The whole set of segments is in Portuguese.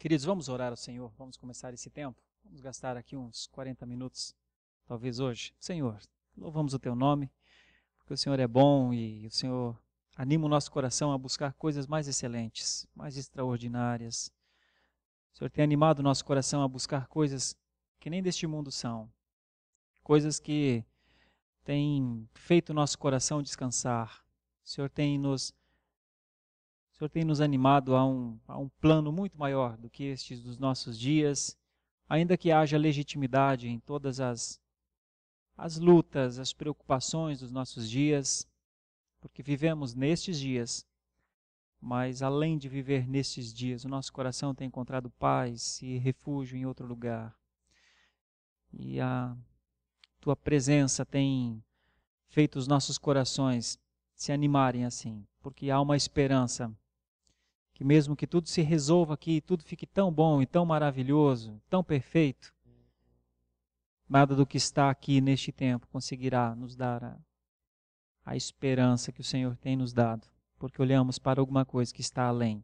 Queridos, vamos orar ao Senhor, vamos começar esse tempo. Vamos gastar aqui uns 40 minutos, talvez hoje. Senhor, louvamos o teu nome, porque o Senhor é bom e o Senhor anima o nosso coração a buscar coisas mais excelentes, mais extraordinárias. O Senhor tem animado o nosso coração a buscar coisas que nem deste mundo são, coisas que têm feito o nosso coração descansar. O Senhor tem nos Senhor tem nos animado a um, a um plano muito maior do que estes dos nossos dias, ainda que haja legitimidade em todas as, as lutas, as preocupações dos nossos dias, porque vivemos nestes dias, mas além de viver nestes dias, o nosso coração tem encontrado paz e refúgio em outro lugar. E a tua presença tem feito os nossos corações se animarem assim, porque há uma esperança que mesmo que tudo se resolva aqui, tudo fique tão bom e tão maravilhoso, tão perfeito, nada do que está aqui neste tempo conseguirá nos dar a, a esperança que o Senhor tem nos dado, porque olhamos para alguma coisa que está além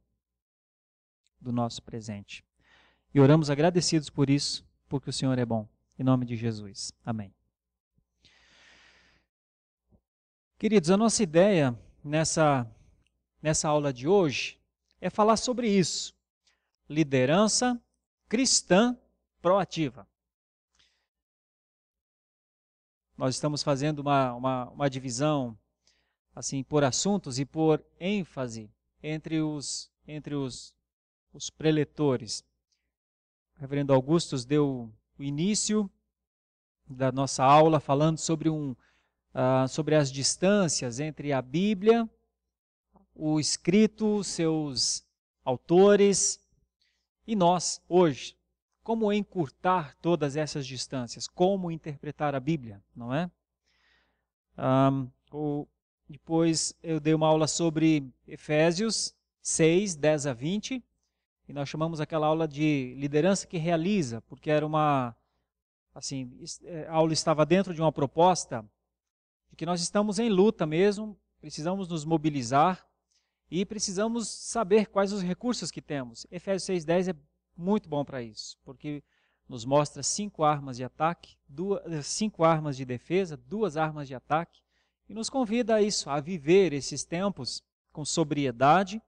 do nosso presente. E oramos agradecidos por isso, porque o Senhor é bom. Em nome de Jesus. Amém. Queridos, a nossa ideia nessa, nessa aula de hoje é falar sobre isso. Liderança cristã proativa. Nós estamos fazendo uma, uma, uma divisão assim por assuntos e por ênfase entre os entre os, os preletores. O reverendo Augustus deu o início da nossa aula falando sobre um uh, sobre as distâncias entre a Bíblia o escrito, seus autores e nós hoje. Como encurtar todas essas distâncias? Como interpretar a Bíblia, não é? Um, o, depois eu dei uma aula sobre Efésios 6, 10 a 20, e nós chamamos aquela aula de liderança que realiza, porque era uma assim, eh, a aula estava dentro de uma proposta de que nós estamos em luta mesmo, precisamos nos mobilizar e precisamos saber quais os recursos que temos. Efésios 6,10 é muito bom para isso, porque nos mostra cinco armas de ataque, duas, cinco armas de defesa, duas armas de ataque, e nos convida a isso, a viver esses tempos com sobriedade,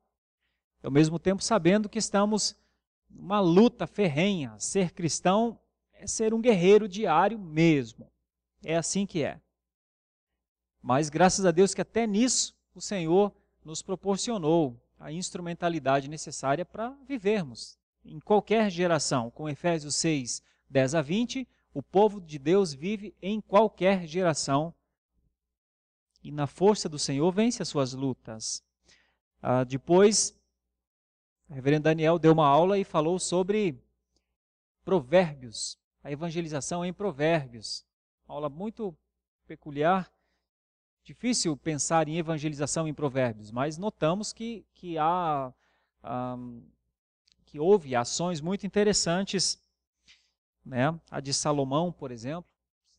ao mesmo tempo sabendo que estamos numa luta ferrenha. Ser cristão é ser um guerreiro diário mesmo. É assim que é. Mas graças a Deus que até nisso o Senhor nos proporcionou a instrumentalidade necessária para vivermos. Em qualquer geração, com Efésios 6, 10 a 20, o povo de Deus vive em qualquer geração e na força do Senhor vence as suas lutas. Ah, depois, o reverendo Daniel deu uma aula e falou sobre provérbios, a evangelização em provérbios. Uma aula muito peculiar, Difícil pensar em evangelização em provérbios, mas notamos que, que há um, que houve ações muito interessantes, né? a de Salomão, por exemplo,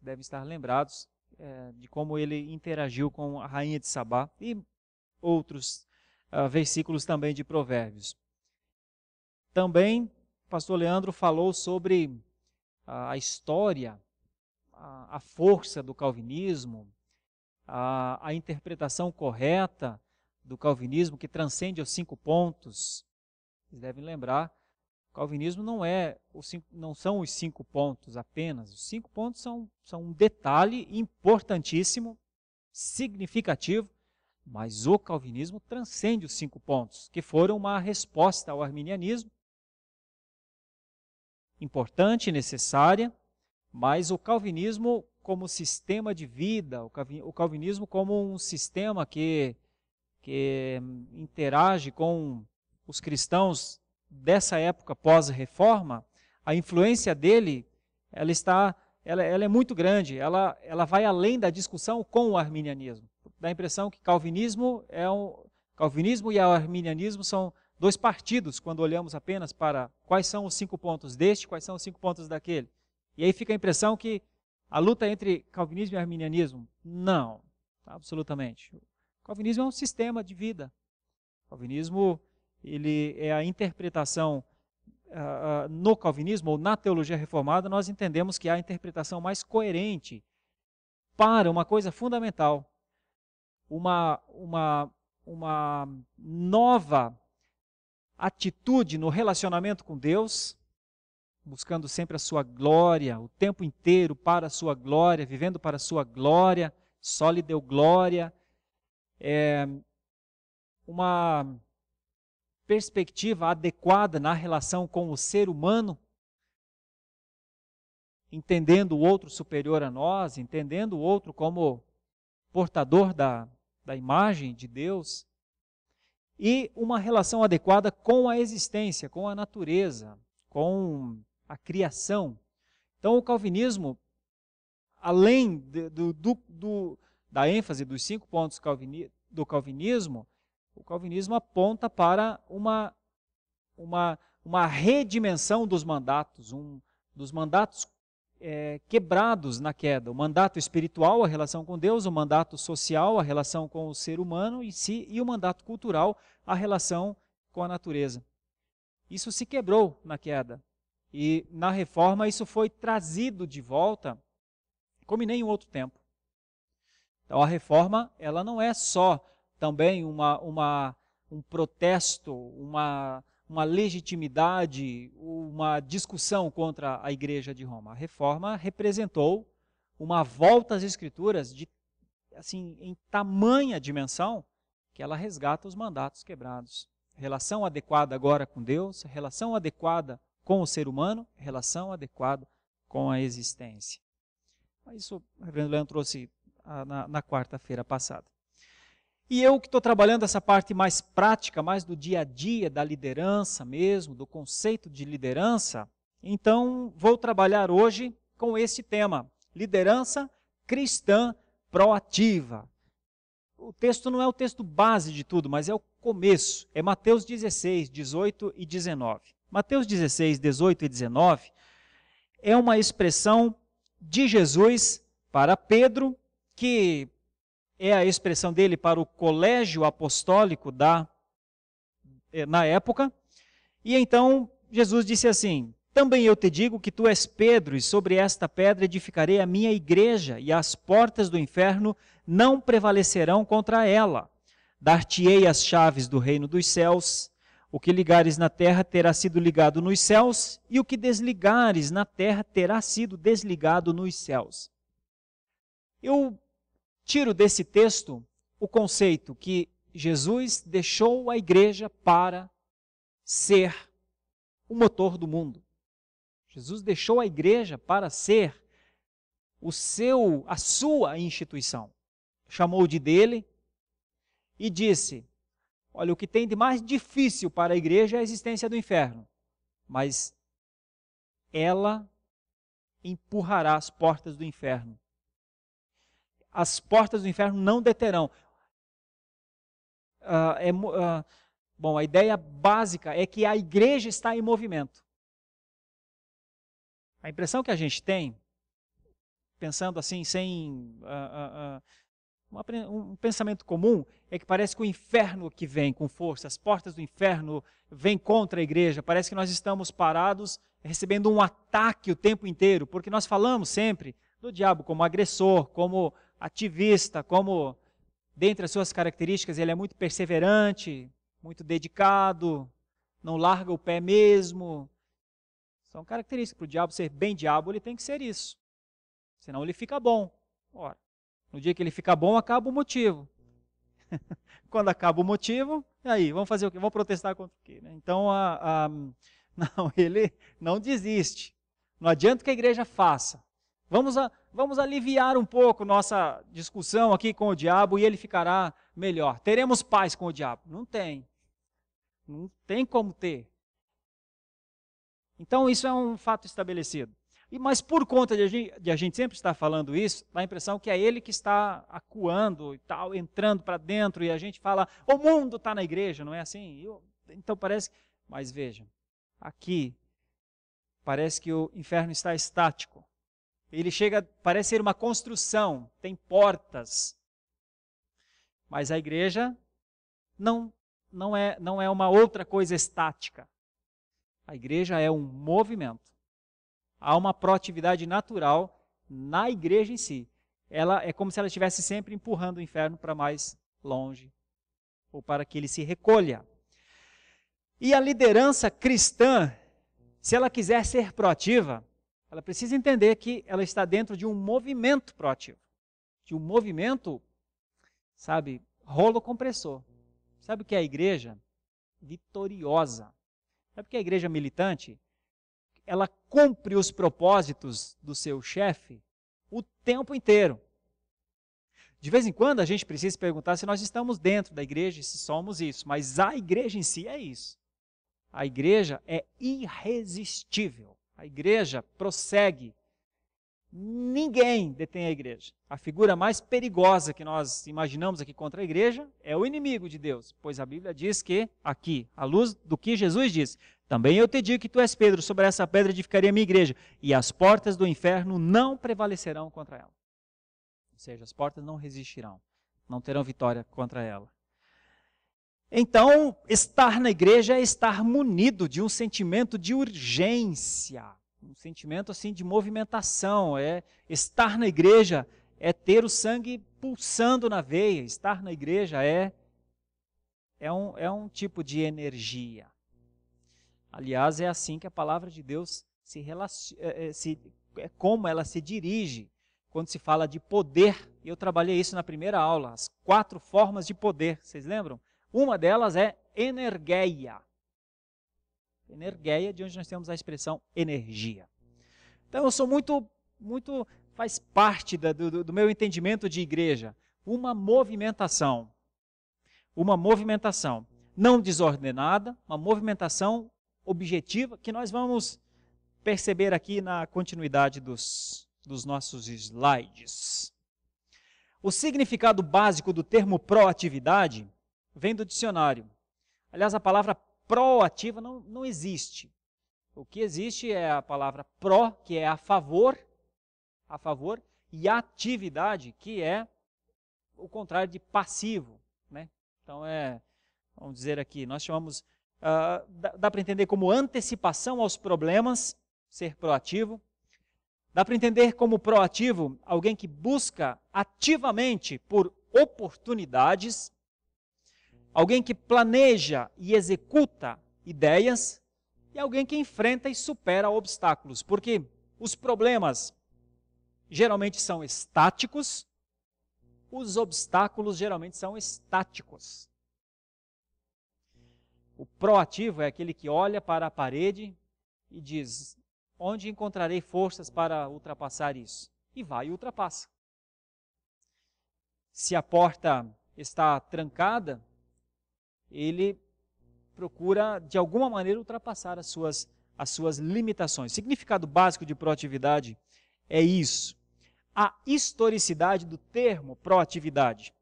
devem estar lembrados é, de como ele interagiu com a rainha de Sabá e outros uh, versículos também de Provérbios. Também, pastor Leandro falou sobre uh, a história, a, a força do calvinismo, a, a interpretação correta do calvinismo, que transcende os cinco pontos. Vocês devem lembrar, o calvinismo não, é, cinco, não são os cinco pontos apenas. Os cinco pontos são, são um detalhe importantíssimo, significativo, mas o calvinismo transcende os cinco pontos, que foram uma resposta ao arminianismo, importante, necessária, mas o calvinismo como sistema de vida, o calvinismo como um sistema que, que hum, interage com os cristãos dessa época pós-reforma, a influência dele ela está ela, ela, é muito grande, ela, ela vai além da discussão com o arminianismo. Dá a impressão que calvinismo, é um, calvinismo e o arminianismo são dois partidos quando olhamos apenas para quais são os cinco pontos deste, quais são os cinco pontos daquele. E aí fica a impressão que a luta entre calvinismo e arminianismo? Não, absolutamente. O calvinismo é um sistema de vida. O calvinismo ele é a interpretação uh, no calvinismo ou na teologia reformada nós entendemos que há a interpretação mais coerente para uma coisa fundamental, uma uma uma nova atitude no relacionamento com Deus buscando sempre a sua glória, o tempo inteiro para a sua glória, vivendo para a sua glória, só lhe deu glória. É uma perspectiva adequada na relação com o ser humano, entendendo o outro superior a nós, entendendo o outro como portador da, da imagem de Deus, e uma relação adequada com a existência, com a natureza, com a criação. Então, o calvinismo, além do, do, do, da ênfase dos cinco pontos calvini, do calvinismo, o calvinismo aponta para uma, uma, uma redimensão dos mandatos, um dos mandatos é, quebrados na queda. O mandato espiritual, a relação com Deus, o mandato social, a relação com o ser humano em si, e o mandato cultural, a relação com a natureza. Isso se quebrou na queda. E na reforma isso foi trazido de volta como em nenhum outro tempo. Então a reforma, ela não é só também uma, uma um protesto, uma, uma legitimidade, uma discussão contra a igreja de Roma. A reforma representou uma volta às escrituras de assim em tamanha dimensão que ela resgata os mandatos quebrados. Relação adequada agora com Deus, relação adequada com o ser humano, relação adequada com a existência. Isso o reverendo Leandro trouxe ah, na, na quarta-feira passada. E eu que estou trabalhando essa parte mais prática, mais do dia a dia, da liderança mesmo, do conceito de liderança, então vou trabalhar hoje com esse tema: liderança cristã proativa. O texto não é o texto base de tudo, mas é o começo. É Mateus 16, 18 e 19. Mateus 16, 18 e 19 é uma expressão de Jesus para Pedro, que é a expressão dele para o colégio apostólico da eh, na época. E então Jesus disse assim: Também eu te digo que tu és Pedro, e sobre esta pedra edificarei a minha igreja, e as portas do inferno não prevalecerão contra ela. Dar-te-ei as chaves do reino dos céus. O que ligares na terra terá sido ligado nos céus, e o que desligares na terra terá sido desligado nos céus. Eu tiro desse texto o conceito que Jesus deixou a igreja para ser o motor do mundo. Jesus deixou a igreja para ser o seu, a sua instituição. Chamou de dele e disse: Olha, o que tem de mais difícil para a igreja é a existência do inferno, mas ela empurrará as portas do inferno. As portas do inferno não deterão. Uh, é, uh, bom, a ideia básica é que a igreja está em movimento. A impressão que a gente tem, pensando assim, sem uh, um pensamento comum é que parece que o inferno que vem com força, as portas do inferno vêm contra a igreja. Parece que nós estamos parados recebendo um ataque o tempo inteiro, porque nós falamos sempre do diabo como agressor, como ativista, como, dentre as suas características, ele é muito perseverante, muito dedicado, não larga o pé mesmo. São características. Para o diabo ser bem diabo, ele tem que ser isso. Senão ele fica bom. Ora, no dia que ele ficar bom, acaba o motivo. Quando acaba o motivo, aí, vamos fazer o quê? Vamos protestar contra o quê? Né? Então, a, a, não, ele não desiste. Não adianta que a igreja faça. Vamos, a, vamos aliviar um pouco nossa discussão aqui com o diabo e ele ficará melhor. Teremos paz com o diabo? Não tem. Não tem como ter. Então, isso é um fato estabelecido. E, mas por conta de a, gente, de a gente sempre estar falando isso, dá a impressão que é ele que está acuando e tal, entrando para dentro, e a gente fala, o mundo está na igreja, não é assim? Eu, então parece. Mas veja, aqui parece que o inferno está estático. Ele chega, parece ser uma construção, tem portas. Mas a igreja não, não, é, não é uma outra coisa estática. A igreja é um movimento há uma proatividade natural na igreja em si. Ela é como se ela estivesse sempre empurrando o inferno para mais longe ou para que ele se recolha. E a liderança cristã, se ela quiser ser proativa, ela precisa entender que ela está dentro de um movimento proativo, de um movimento, sabe, rolo compressor. Sabe o que é a igreja vitoriosa? Sabe o que é a igreja militante? ela cumpre os propósitos do seu chefe o tempo inteiro. De vez em quando a gente precisa perguntar se nós estamos dentro da igreja e se somos isso, mas a igreja em si é isso. A igreja é irresistível. A igreja prossegue Ninguém detém a igreja. A figura mais perigosa que nós imaginamos aqui contra a igreja é o inimigo de Deus, pois a Bíblia diz que, aqui, à luz do que Jesus disse, também eu te digo que tu és Pedro, sobre essa pedra edificaria a minha igreja, e as portas do inferno não prevalecerão contra ela. Ou seja, as portas não resistirão, não terão vitória contra ela. Então, estar na igreja é estar munido de um sentimento de urgência um sentimento assim de movimentação, é estar na igreja é ter o sangue pulsando na veia, estar na igreja é é um, é um tipo de energia. Aliás, é assim que a palavra de Deus se é, é, se, é como ela se dirige quando se fala de poder. Eu trabalhei isso na primeira aula, as quatro formas de poder, vocês lembram? Uma delas é energeia energia de onde nós temos a expressão energia. Então eu sou muito, muito faz parte da, do, do meu entendimento de igreja uma movimentação, uma movimentação não desordenada, uma movimentação objetiva que nós vamos perceber aqui na continuidade dos, dos nossos slides. O significado básico do termo proatividade vem do dicionário. Aliás, a palavra proativa não, não existe. O que existe é a palavra pró, que é a favor, a favor, e atividade, que é o contrário de passivo. Né? Então é, vamos dizer aqui, nós chamamos, uh, dá, dá para entender como antecipação aos problemas, ser proativo. Dá para entender como proativo alguém que busca ativamente por oportunidades alguém que planeja e executa ideias e alguém que enfrenta e supera obstáculos, porque os problemas geralmente são estáticos, os obstáculos geralmente são estáticos. O proativo é aquele que olha para a parede e diz: onde encontrarei forças para ultrapassar isso? E vai e ultrapassa. Se a porta está trancada, ele procura, de alguma maneira, ultrapassar as suas, as suas limitações. O significado básico de proatividade é isso. A historicidade do termo proatividade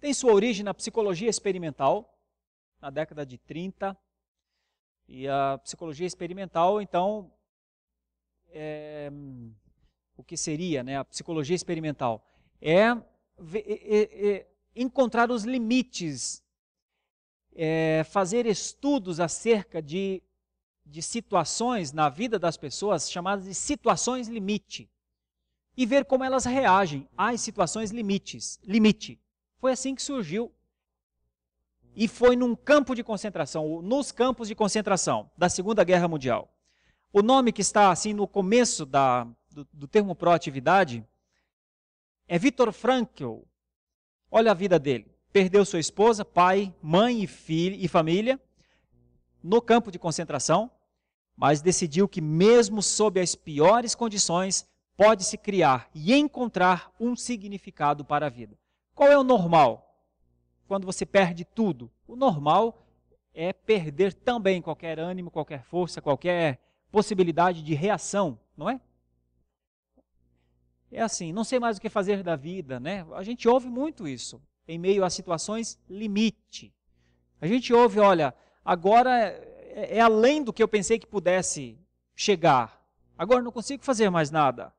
tem sua origem na psicologia experimental, na década de 30. E a psicologia experimental, então, é, o que seria né, a psicologia experimental? É, é, é, é encontrar os limites é, fazer estudos acerca de, de situações na vida das pessoas chamadas de situações limite e ver como elas reagem às situações limites, limite. Foi assim que surgiu e foi num campo de concentração, nos campos de concentração da Segunda Guerra Mundial. O nome que está assim no começo da, do, do termo proatividade é Viktor Frankl. Olha a vida dele perdeu sua esposa, pai, mãe e, filho, e família no campo de concentração, mas decidiu que, mesmo sob as piores condições, pode-se criar e encontrar um significado para a vida. Qual é o normal? Quando você perde tudo, o normal é perder também qualquer ânimo, qualquer força, qualquer possibilidade de reação, não é? É assim, não sei mais o que fazer da vida, né? A gente ouve muito isso em meio a situações limite. A gente ouve, olha, agora é, é além do que eu pensei que pudesse chegar. Agora não consigo fazer mais nada.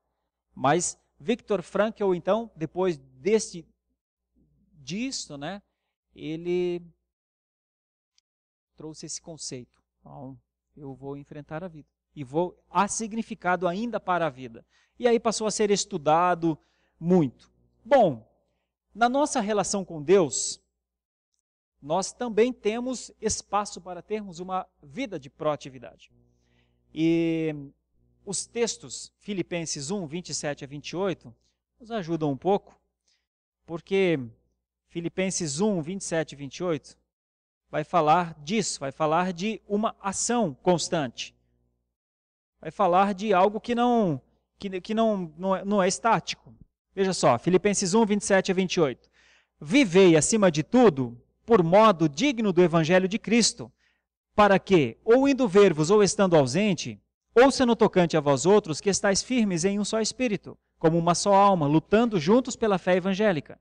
Mas Victor Frankl, então, depois deste disto, né, ele trouxe esse conceito. Então, eu vou enfrentar a vida e vou há significado ainda para a vida. E aí passou a ser estudado muito. Bom, na nossa relação com Deus, nós também temos espaço para termos uma vida de proatividade. E os textos Filipenses 1, 27 a 28 nos ajudam um pouco, porque Filipenses 1, 27 e 28 vai falar disso, vai falar de uma ação constante. Vai falar de algo que não que, que não, não, é, não é estático. Veja só, Filipenses 1, 27 a 28. Vivei, acima de tudo, por modo digno do evangelho de Cristo, para que, ou indo ver-vos ou estando ausente, ouça no tocante a vós outros que estáis firmes em um só espírito, como uma só alma, lutando juntos pela fé evangélica.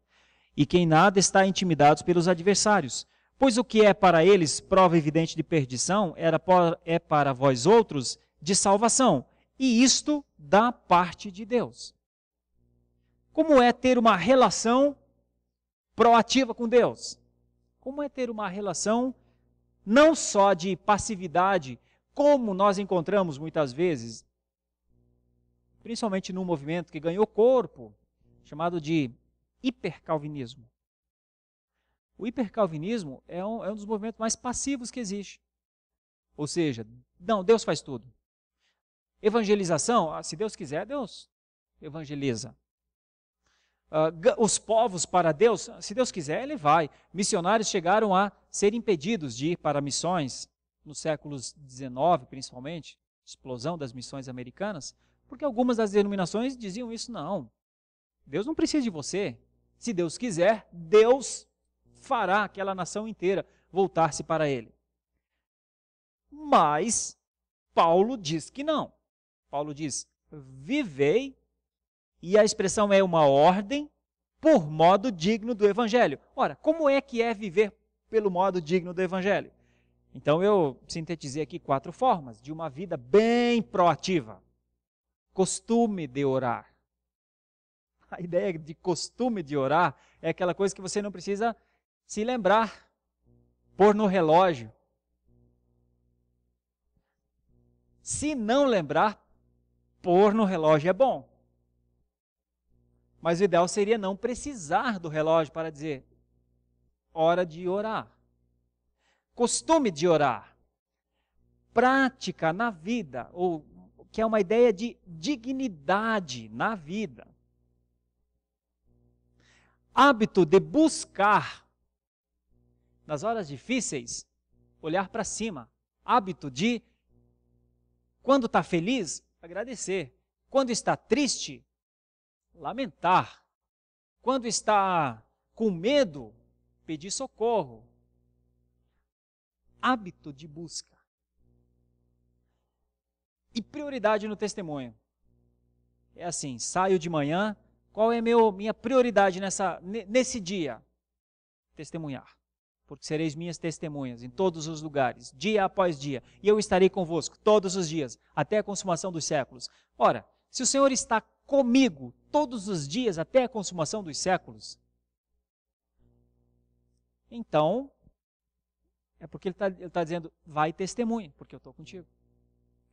E quem nada está intimidados pelos adversários, pois o que é para eles prova evidente de perdição era por, é para vós outros de salvação, e isto da parte de Deus. Como é ter uma relação proativa com Deus? Como é ter uma relação não só de passividade, como nós encontramos muitas vezes, principalmente num movimento que ganhou corpo, chamado de hipercalvinismo. O hipercalvinismo é um, é um dos movimentos mais passivos que existe. Ou seja, não, Deus faz tudo. Evangelização, ah, se Deus quiser, Deus evangeliza uh, os povos para Deus, se Deus quiser, ele vai. Missionários chegaram a ser impedidos de ir para missões nos séculos XIX, principalmente, explosão das missões americanas, porque algumas das denominações diziam isso, não. Deus não precisa de você. Se Deus quiser, Deus fará aquela nação inteira voltar-se para ele. Mas Paulo diz que não. Paulo diz: vivei e a expressão é uma ordem por modo digno do evangelho. Ora, como é que é viver pelo modo digno do evangelho? Então eu sintetizei aqui quatro formas de uma vida bem proativa. Costume de orar. A ideia de costume de orar é aquela coisa que você não precisa se lembrar, pôr no relógio. Se não lembrar, pôr no relógio é bom. Mas o ideal seria não precisar do relógio para dizer hora de orar. Costume de orar. Prática na vida, ou que é uma ideia de dignidade na vida. Hábito de buscar nas horas difíceis, olhar para cima. Hábito de, quando está feliz, agradecer. Quando está triste, lamentar. Quando está com medo, pedir socorro. Hábito de busca. E prioridade no testemunho. É assim, saio de manhã, qual é meu, minha prioridade nessa, nesse dia? Testemunhar. Porque sereis minhas testemunhas em todos os lugares, dia após dia, e eu estarei convosco todos os dias, até a consumação dos séculos. Ora, se o Senhor está comigo todos os dias até a consumação dos séculos? Então, é porque ele está tá dizendo, vai testemunha, porque eu estou contigo.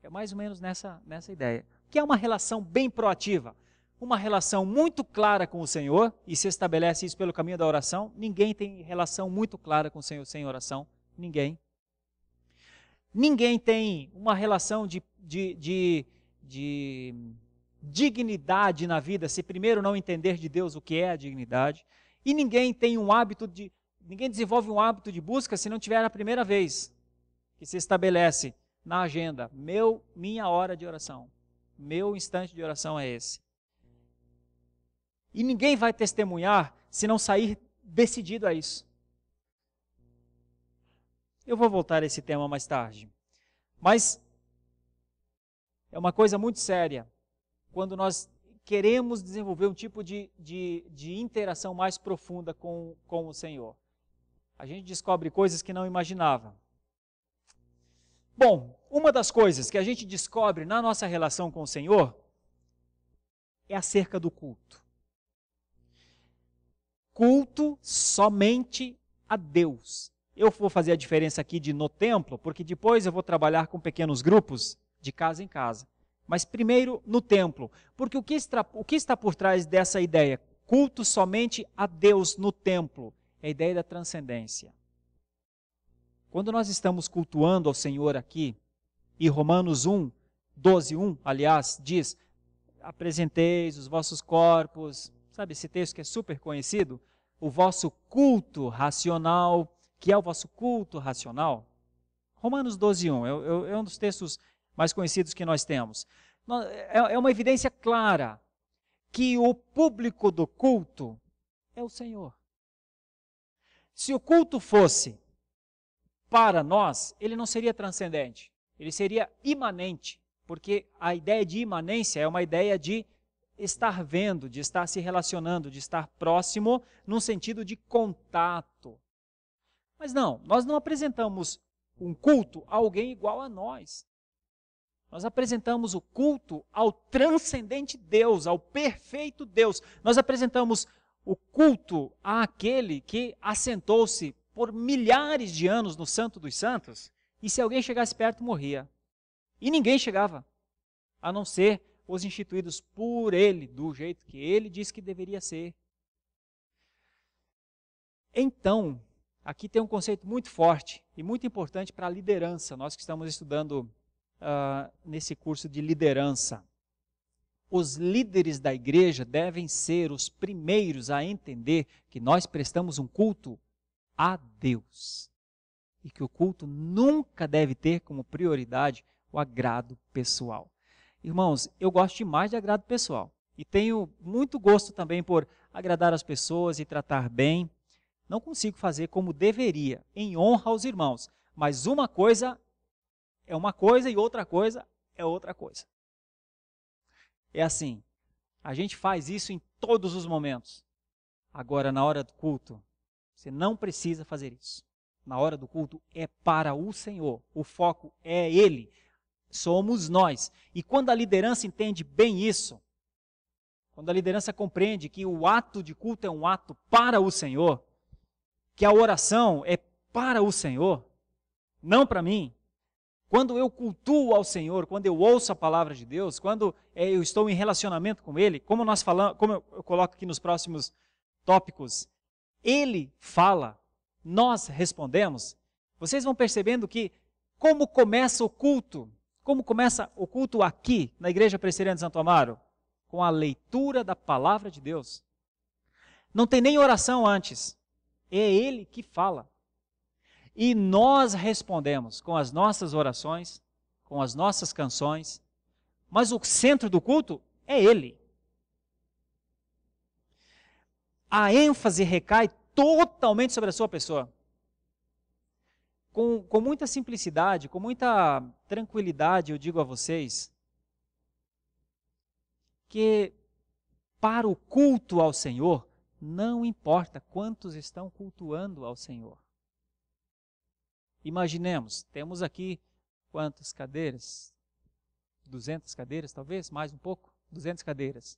É mais ou menos nessa, nessa ideia. Que é uma relação bem proativa, uma relação muito clara com o Senhor, e se estabelece isso pelo caminho da oração. Ninguém tem relação muito clara com o Senhor sem oração. Ninguém. Ninguém tem uma relação de, de, de, de dignidade na vida se primeiro não entender de Deus o que é a dignidade. E ninguém tem um hábito de. Ninguém desenvolve um hábito de busca se não tiver a primeira vez que se estabelece na agenda. Meu, minha hora de oração. Meu instante de oração é esse. E ninguém vai testemunhar se não sair decidido a isso. Eu vou voltar a esse tema mais tarde. Mas é uma coisa muito séria quando nós queremos desenvolver um tipo de, de, de interação mais profunda com, com o Senhor. A gente descobre coisas que não imaginava. Bom, uma das coisas que a gente descobre na nossa relação com o Senhor é acerca do culto. Culto somente a Deus. Eu vou fazer a diferença aqui de no templo, porque depois eu vou trabalhar com pequenos grupos de casa em casa mas primeiro no templo. Porque o que, está, o que está por trás dessa ideia? Culto somente a Deus no templo. É a ideia da transcendência. Quando nós estamos cultuando ao Senhor aqui, e Romanos 1, 12, 1, aliás, diz: apresenteis os vossos corpos, sabe esse texto que é super conhecido? O vosso culto racional, que é o vosso culto racional. Romanos 12, 1 é, é, é um dos textos mais conhecidos que nós temos. É, é uma evidência clara que o público do culto é o Senhor. Se o culto fosse para nós, ele não seria transcendente, ele seria imanente, porque a ideia de imanência é uma ideia de estar vendo, de estar se relacionando, de estar próximo, num sentido de contato. Mas não, nós não apresentamos um culto a alguém igual a nós. Nós apresentamos o culto ao transcendente Deus, ao perfeito Deus. Nós apresentamos o culto àquele que assentou-se por milhares de anos no Santo dos Santos, e se alguém chegasse perto, morria. E ninguém chegava, a não ser os instituídos por ele, do jeito que ele disse que deveria ser. Então, aqui tem um conceito muito forte e muito importante para a liderança, nós que estamos estudando uh, nesse curso de liderança. Os líderes da igreja devem ser os primeiros a entender que nós prestamos um culto a Deus e que o culto nunca deve ter como prioridade o agrado pessoal. Irmãos, eu gosto demais de agrado pessoal e tenho muito gosto também por agradar as pessoas e tratar bem. Não consigo fazer como deveria, em honra aos irmãos, mas uma coisa é uma coisa e outra coisa é outra coisa. É assim, a gente faz isso em todos os momentos. Agora, na hora do culto, você não precisa fazer isso. Na hora do culto é para o Senhor, o foco é Ele, somos nós. E quando a liderança entende bem isso, quando a liderança compreende que o ato de culto é um ato para o Senhor, que a oração é para o Senhor, não para mim, quando eu cultuo ao Senhor, quando eu ouço a palavra de Deus, quando é, eu estou em relacionamento com Ele, como nós falamos, como eu, eu coloco aqui nos próximos tópicos, Ele fala, nós respondemos. Vocês vão percebendo que como começa o culto, como começa o culto aqui na Igreja Presbiteriana de Santo Amaro, com a leitura da palavra de Deus. Não tem nem oração antes. É Ele que fala. E nós respondemos com as nossas orações, com as nossas canções, mas o centro do culto é Ele. A ênfase recai totalmente sobre a sua pessoa. Com, com muita simplicidade, com muita tranquilidade, eu digo a vocês que para o culto ao Senhor, não importa quantos estão cultuando ao Senhor. Imaginemos, temos aqui quantas cadeiras? 200 cadeiras, talvez? Mais um pouco? 200 cadeiras.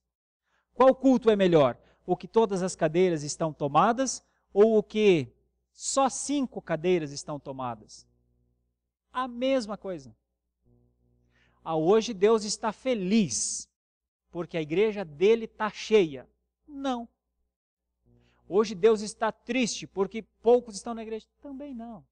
Qual culto é melhor? O que todas as cadeiras estão tomadas ou o que só cinco cadeiras estão tomadas? A mesma coisa. Ah, hoje Deus está feliz porque a igreja dele está cheia. Não. Hoje Deus está triste porque poucos estão na igreja. Também não.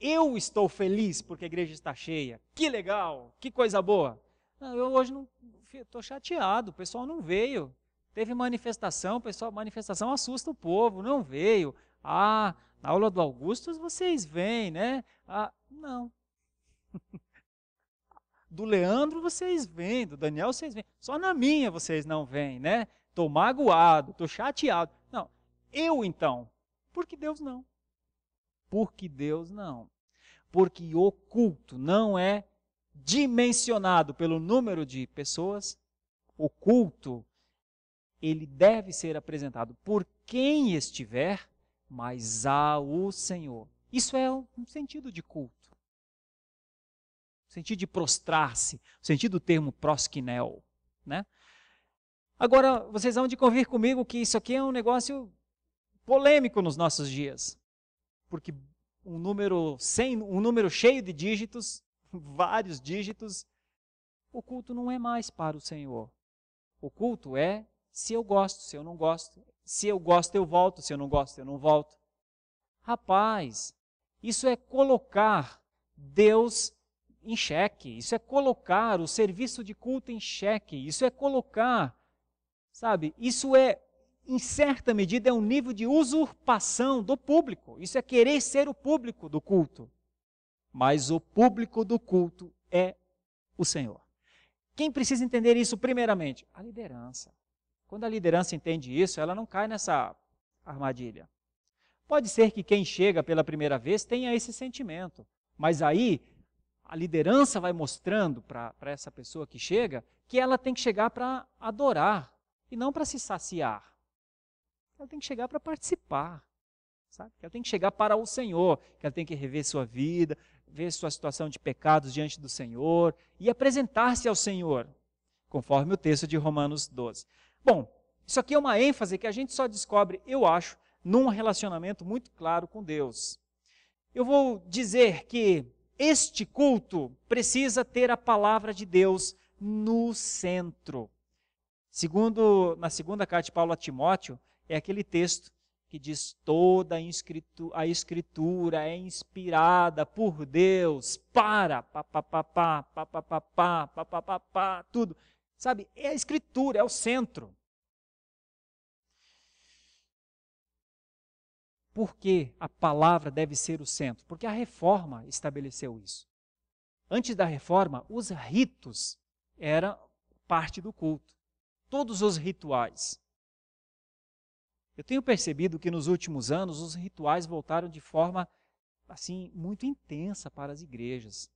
Eu estou feliz porque a igreja está cheia. Que legal, que coisa boa. Não, eu hoje não estou chateado, o pessoal não veio. Teve manifestação, pessoal, manifestação assusta o povo, não veio. Ah, na aula do Augusto vocês vêm, né? Ah, não. do Leandro vocês vêm, do Daniel vocês vêm. Só na minha vocês não vêm, né? Estou magoado, estou chateado. Não, eu então. Porque Deus não? porque Deus não. Porque o culto não é dimensionado pelo número de pessoas, o culto ele deve ser apresentado por quem estiver, mas ao Senhor. Isso é um sentido de culto. O sentido de prostrar-se, o sentido do termo prosquinel, né? Agora, vocês vão de convir comigo que isso aqui é um negócio polêmico nos nossos dias porque um número sem um número cheio de dígitos, vários dígitos, o culto não é mais para o Senhor. O culto é se eu gosto, se eu não gosto, se eu gosto eu volto, se eu não gosto eu não volto. Rapaz, isso é colocar Deus em xeque, isso é colocar o serviço de culto em xeque, isso é colocar, sabe, isso é em certa medida, é um nível de usurpação do público. Isso é querer ser o público do culto. Mas o público do culto é o Senhor. Quem precisa entender isso primeiramente? A liderança. Quando a liderança entende isso, ela não cai nessa armadilha. Pode ser que quem chega pela primeira vez tenha esse sentimento, mas aí a liderança vai mostrando para essa pessoa que chega que ela tem que chegar para adorar e não para se saciar ela tem que chegar para participar, sabe? Que ela tem que chegar para o Senhor, que ela tem que rever sua vida, ver sua situação de pecados diante do Senhor e apresentar-se ao Senhor, conforme o texto de Romanos 12. Bom, isso aqui é uma ênfase que a gente só descobre, eu acho, num relacionamento muito claro com Deus. Eu vou dizer que este culto precisa ter a palavra de Deus no centro. Segundo na segunda carta de Paulo a Timóteo, é aquele texto que diz toda a escritura é inspirada por Deus para pa pa pa pa pa pa pa pa pa pa pa pa tudo. Sabe, é a escritura, é o centro. Por que a palavra deve ser o centro? Porque a reforma estabeleceu isso. Antes da reforma, os ritos eram parte do culto. Todos os rituais. Eu tenho percebido que nos últimos anos os rituais voltaram de forma assim muito intensa para as igrejas.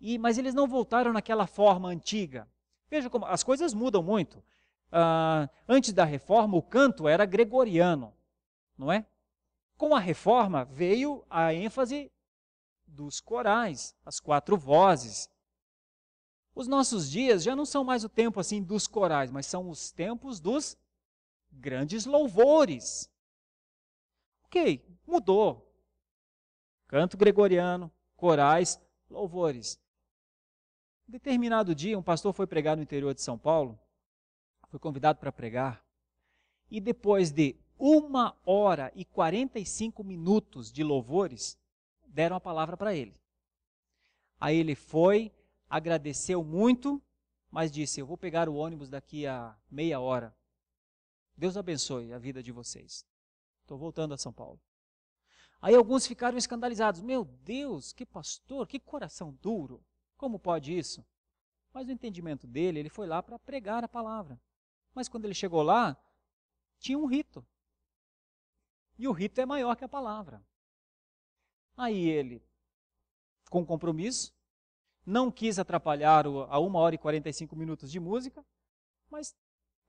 E, mas eles não voltaram naquela forma antiga. Veja como as coisas mudam muito. Ah, antes da reforma, o canto era gregoriano, não é? Com a reforma veio a ênfase dos corais, as quatro vozes. Os nossos dias já não são mais o tempo assim dos corais, mas são os tempos dos grandes louvores. Ok, mudou. Canto gregoriano, corais, louvores. determinado dia, um pastor foi pregar no interior de São Paulo, foi convidado para pregar, e depois de uma hora e 45 minutos de louvores, deram a palavra para ele. Aí ele foi, agradeceu muito, mas disse: Eu vou pegar o ônibus daqui a meia hora. Deus abençoe a vida de vocês. Estou voltando a São Paulo. Aí alguns ficaram escandalizados. Meu Deus, que pastor, que coração duro. Como pode isso? Mas o entendimento dele, ele foi lá para pregar a palavra. Mas quando ele chegou lá, tinha um rito. E o rito é maior que a palavra. Aí ele, com compromisso, não quis atrapalhar a 1 hora e 45 minutos de música, mas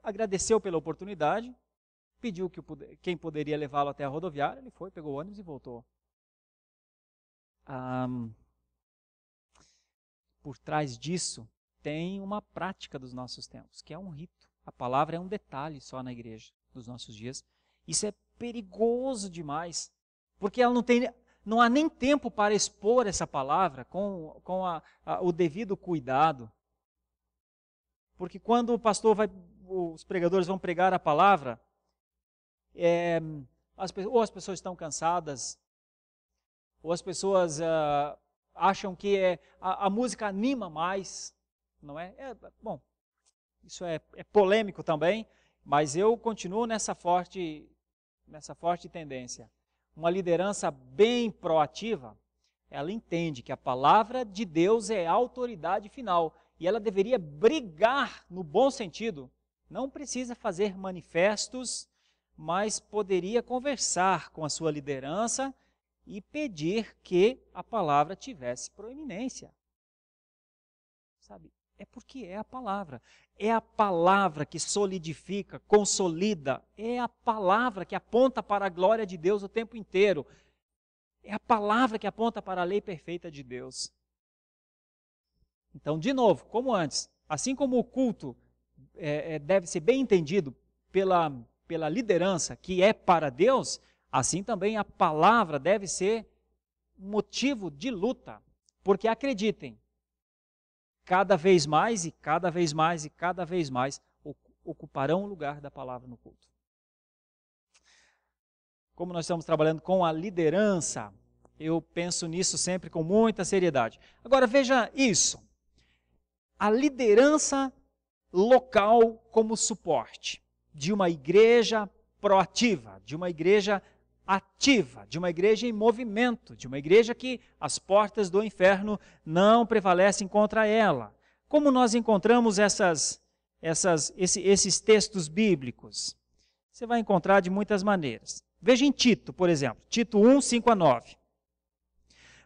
agradeceu pela oportunidade, pediu que quem poderia levá-lo até a rodoviária, ele foi, pegou o ônibus e voltou. por trás disso tem uma prática dos nossos tempos, que é um rito. A palavra é um detalhe só na igreja dos nossos dias. Isso é perigoso demais, porque ela não tem, não há nem tempo para expor essa palavra com, com a, a, o devido cuidado. Porque quando o pastor vai os pregadores vão pregar a palavra, é, as, ou as pessoas estão cansadas, ou as pessoas ah, acham que é, a, a, música anima mais, não é? é bom, isso é, é polêmico também, mas eu continuo nessa forte, nessa forte tendência. Uma liderança bem proativa, ela entende que a palavra de Deus é a autoridade final e ela deveria brigar, no bom sentido, não precisa fazer manifestos, mas poderia conversar com a sua liderança e pedir que a palavra tivesse proeminência. Sabe? É porque é a palavra. É a palavra que solidifica, consolida. É a palavra que aponta para a glória de Deus o tempo inteiro. É a palavra que aponta para a lei perfeita de Deus. Então, de novo, como antes, assim como o culto é, é, deve ser bem entendido pela, pela liderança que é para Deus, assim também a palavra deve ser motivo de luta. Porque acreditem, cada vez mais e cada vez mais e cada vez mais ocuparão o lugar da palavra no culto. Como nós estamos trabalhando com a liderança, eu penso nisso sempre com muita seriedade. Agora veja isso. A liderança local como suporte de uma igreja proativa, de uma igreja ativa, de uma igreja em movimento, de uma igreja que as portas do inferno não prevalecem contra ela. Como nós encontramos essas, essas, esse, esses textos bíblicos? Você vai encontrar de muitas maneiras. Veja em Tito, por exemplo, Tito 1, 5 a 9.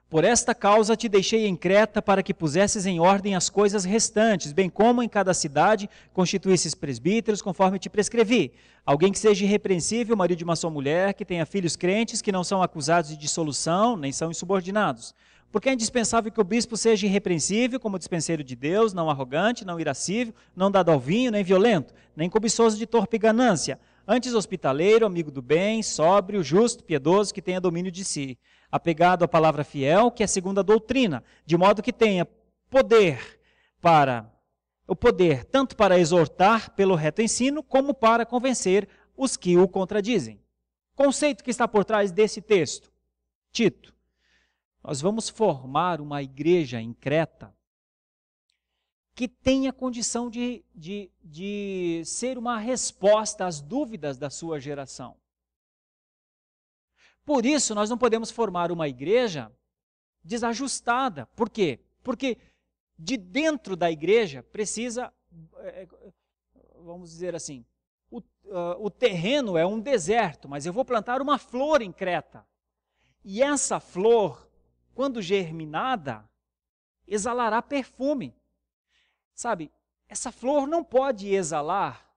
Por esta causa te deixei em Creta para que pusesses em ordem as coisas restantes, bem como em cada cidade constituísses presbíteros, conforme te prescrevi. Alguém que seja irrepreensível, marido de uma só mulher, que tenha filhos crentes, que não são acusados de dissolução, nem são insubordinados. Porque é indispensável que o bispo seja irrepreensível, como dispenseiro de Deus, não arrogante, não irascível, não dado ao vinho, nem violento, nem cobiçoso de torpe ganância, antes hospitaleiro, amigo do bem, sóbrio, justo, piedoso, que tenha domínio de si apegado à palavra fiel, que é segundo a doutrina, de modo que tenha poder para o poder tanto para exortar pelo reto ensino como para convencer os que o contradizem. Conceito que está por trás desse texto. Tito, nós vamos formar uma igreja em Creta que tenha condição de, de, de ser uma resposta às dúvidas da sua geração. Por isso, nós não podemos formar uma igreja desajustada. Por quê? Porque de dentro da igreja precisa, eh, eh, vamos dizer assim, o, uh, o terreno é um deserto, mas eu vou plantar uma flor em Creta. E essa flor, quando germinada, exalará perfume. Sabe, essa flor não pode exalar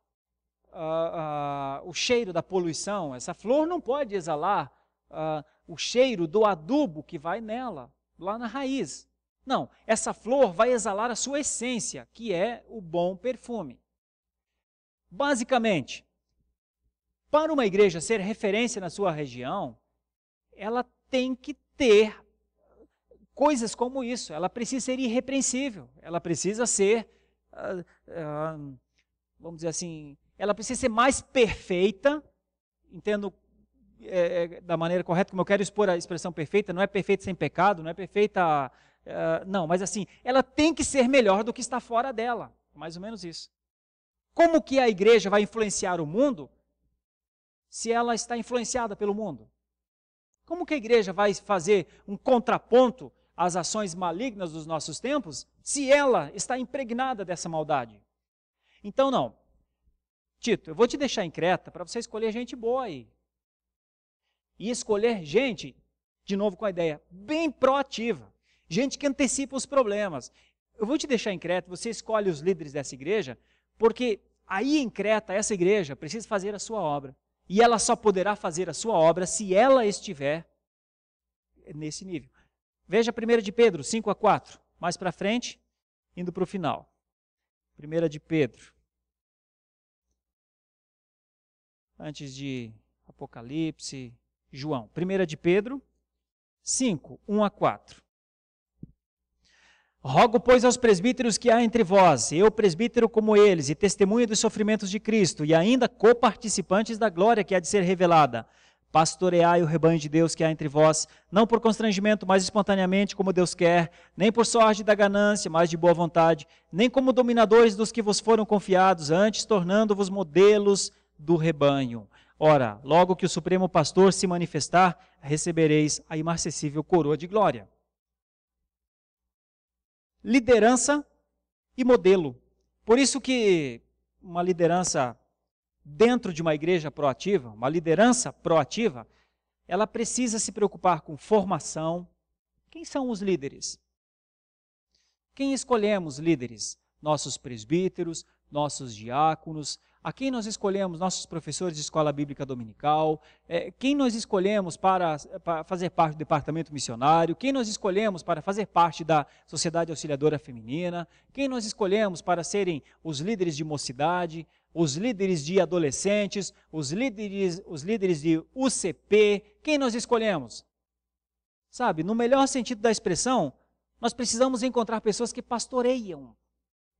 uh, uh, o cheiro da poluição, essa flor não pode exalar uh, o cheiro do adubo que vai nela, lá na raiz. Não, essa flor vai exalar a sua essência, que é o bom perfume. Basicamente, para uma igreja ser referência na sua região, ela tem que ter coisas como isso. Ela precisa ser irrepreensível, ela precisa ser, uh, uh, vamos dizer assim, ela precisa ser mais perfeita, entendo é, é, da maneira correta, como eu quero expor a expressão perfeita, não é perfeita sem pecado, não é perfeita. Uh, não, mas assim, ela tem que ser melhor do que está fora dela. Mais ou menos isso. Como que a igreja vai influenciar o mundo se ela está influenciada pelo mundo? Como que a igreja vai fazer um contraponto às ações malignas dos nossos tempos se ela está impregnada dessa maldade? Então, não. Tito, eu vou te deixar em Creta para você escolher gente boa aí e escolher gente, de novo com a ideia, bem proativa, gente que antecipa os problemas. Eu vou te deixar em Creta, você escolhe os líderes dessa igreja, porque aí em Creta, essa igreja precisa fazer a sua obra. E ela só poderá fazer a sua obra se ela estiver nesse nível. Veja 1 de Pedro 5 a 4, mais para frente, indo para o final. 1 de Pedro. Antes de Apocalipse, João. 1 de Pedro 5, 1 a 4. Rogo, pois, aos presbíteros que há entre vós, eu presbítero como eles, e testemunha dos sofrimentos de Cristo, e ainda coparticipantes da glória que há de ser revelada. Pastoreai o rebanho de Deus que há entre vós, não por constrangimento, mas espontaneamente, como Deus quer, nem por sorte da ganância, mas de boa vontade, nem como dominadores dos que vos foram confiados, antes tornando-vos modelos do rebanho. Ora, logo que o Supremo Pastor se manifestar, recebereis a imarcessível coroa de glória. Liderança e modelo. Por isso que uma liderança dentro de uma igreja proativa, uma liderança proativa, ela precisa se preocupar com formação. Quem são os líderes? Quem escolhemos líderes? Nossos presbíteros, nossos diáconos, a quem nós escolhemos nossos professores de escola bíblica dominical, é, quem nós escolhemos para, para, fazer parte do departamento missionário, quem nós escolhemos para fazer parte da sociedade auxiliadora feminina, quem nós escolhemos para serem os líderes de mocidade, os líderes de adolescentes, os líderes, os líderes de UCP, quem nós escolhemos? Sabe, no melhor sentido da expressão, nós precisamos encontrar pessoas que pastoreiam.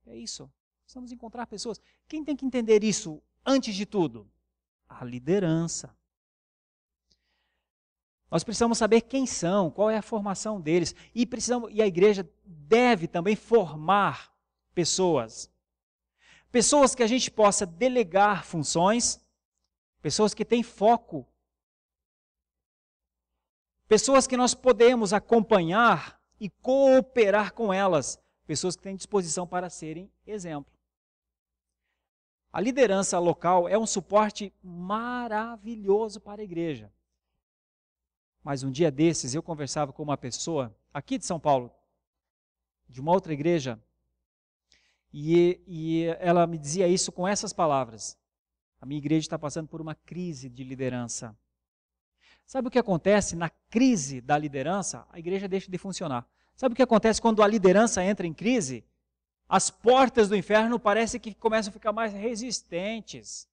É isso. Precisamos encontrar pessoas. Quem tem que entender isso antes de tudo? A liderança. Nós precisamos saber quem são, qual é a formação deles. E, precisamos, e a igreja deve também formar pessoas. Pessoas que a gente possa delegar funções, pessoas que têm foco, pessoas que nós podemos acompanhar e cooperar com elas, pessoas que têm disposição para serem exemplo. A liderança local é um suporte maravilhoso para a igreja. Mas um dia desses eu conversava com uma pessoa aqui de São Paulo, de uma outra igreja, e, e ela me dizia isso com essas palavras: A minha igreja está passando por uma crise de liderança. Sabe o que acontece na crise da liderança? A igreja deixa de funcionar. Sabe o que acontece quando a liderança entra em crise? as portas do inferno parece que começam a ficar mais resistentes.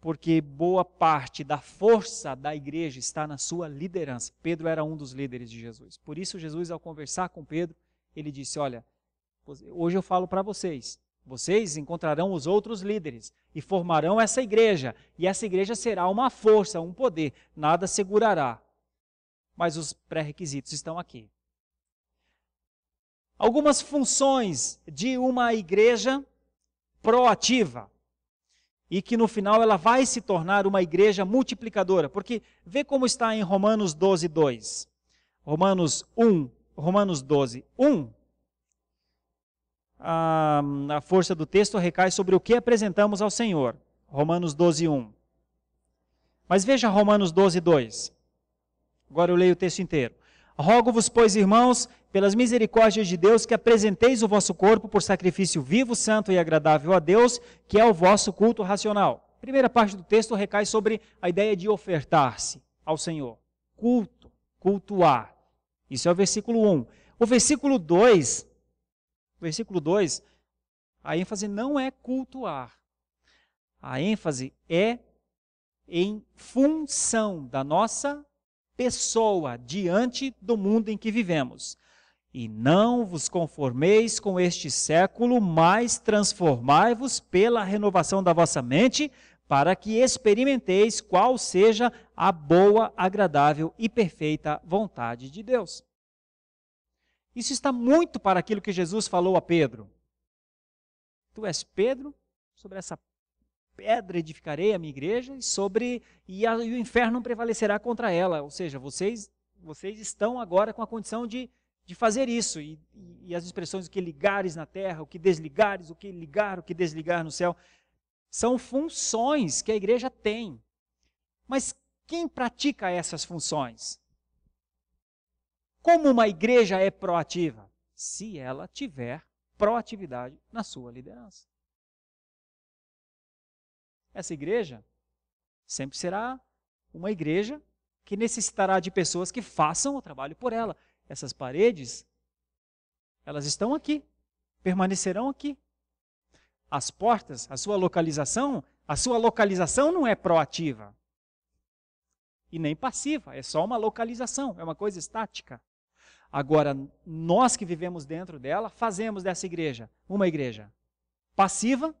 Porque boa parte da força da igreja está na sua liderança. Pedro era um dos líderes de Jesus. Por isso, Jesus, ao conversar com Pedro, ele disse: Olha, hoje eu falo para vocês. Vocês encontrarão os outros líderes e formarão essa igreja. E essa igreja será uma força, um poder. Nada segurará. Mas os pré-requisitos estão aqui Algumas funções de uma igreja proativa e que no final ela vai se tornar uma igreja multiplicadora, porque vê como está em Romanos 12, 2. Romanos 1, Romanos 12, 1. A, a força do texto recai sobre o que apresentamos ao Senhor. Romanos 12, 1. Mas veja Romanos 12, 2. Agora eu leio o texto inteiro. Rogo-vos, pois, irmãos, pelas misericórdias de Deus, que apresenteis o vosso corpo por sacrifício vivo, santo e agradável a Deus, que é o vosso culto racional. primeira parte do texto recai sobre a ideia de ofertar-se ao Senhor. Culto, cultuar. Isso é o versículo 1. O versículo 2, versículo 2, a ênfase não é cultuar. A ênfase é em função da nossa pessoa diante do mundo em que vivemos. E não vos conformeis com este século, mas transformai-vos pela renovação da vossa mente, para que experimenteis qual seja a boa, agradável e perfeita vontade de Deus. Isso está muito para aquilo que Jesus falou a Pedro. Tu és Pedro, sobre essa pedra edificarei a minha igreja e sobre e, a, e, o inferno prevalecerá contra ela. Ou seja, vocês vocês estão agora com a condição de, de fazer isso e, e, e as expressões o que ligares na terra, o que desligares, o que ligar, o que desligar no céu são funções que a igreja tem. Mas quem pratica essas funções? Como uma igreja é proativa? Se ela tiver proatividade na sua liderança essa igreja sempre será uma igreja que necessitará de pessoas que façam o trabalho por ela. Essas paredes, elas estão aqui, permanecerão aqui. As portas, a sua localização, a sua localização não é proativa e nem passiva, é só uma localização, é uma coisa estática. Agora, nós que vivemos dentro dela, fazemos dessa igreja uma igreja passiva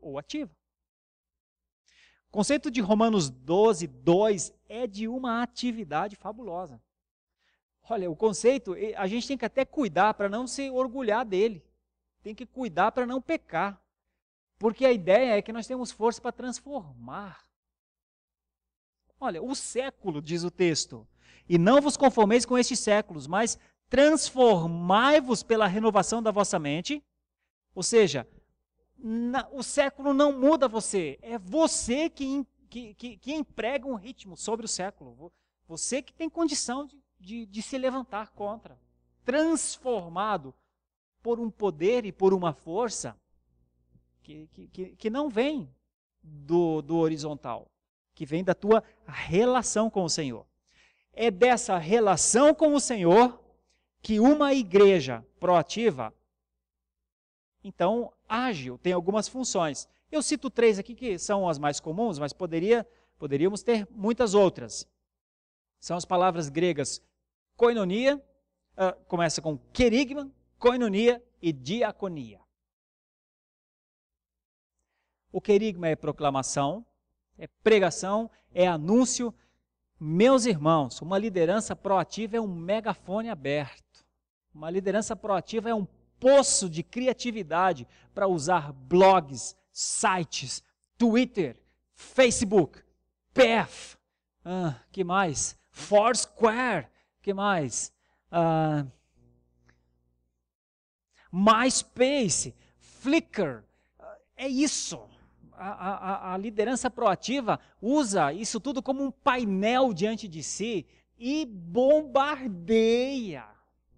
ou ativa. O conceito de Romanos 12, 2 é de uma atividade fabulosa. Olha, o conceito, a gente tem que até cuidar para não se orgulhar dele. Tem que cuidar para não pecar. Porque a ideia é que nós temos força para transformar. Olha, o século, diz o texto, e não vos conformeis com estes séculos, mas transformai-vos pela renovação da vossa mente. Ou seja, na, o século não muda você. É você que, que, que, que, emprega um ritmo sobre o século. Você que tem condição de, de, de se levantar contra. Transformado por um poder e por uma força que, que, que não vem do, do horizontal, que vem da tua relação com o Senhor. É dessa relação com o Senhor que uma igreja proativa então, ágil tem algumas funções. Eu cito três aqui que são as mais comuns, mas poderia, poderíamos ter muitas outras. São as palavras gregas koinonia, uh, começa com querigma, koinonia e diaconia. O querigma é proclamação, é pregação, é anúncio. Meus irmãos, uma liderança proativa é um megafone aberto. Uma liderança proativa é um poço de criatividade para usar blogs, sites, Twitter, Facebook, Path, ah, que mais? Foursquare, que mais? Ah, MySpace, Flickr, ah, é isso. A, a, a, liderança proativa usa isso tudo como um painel diante de si e bombardeia,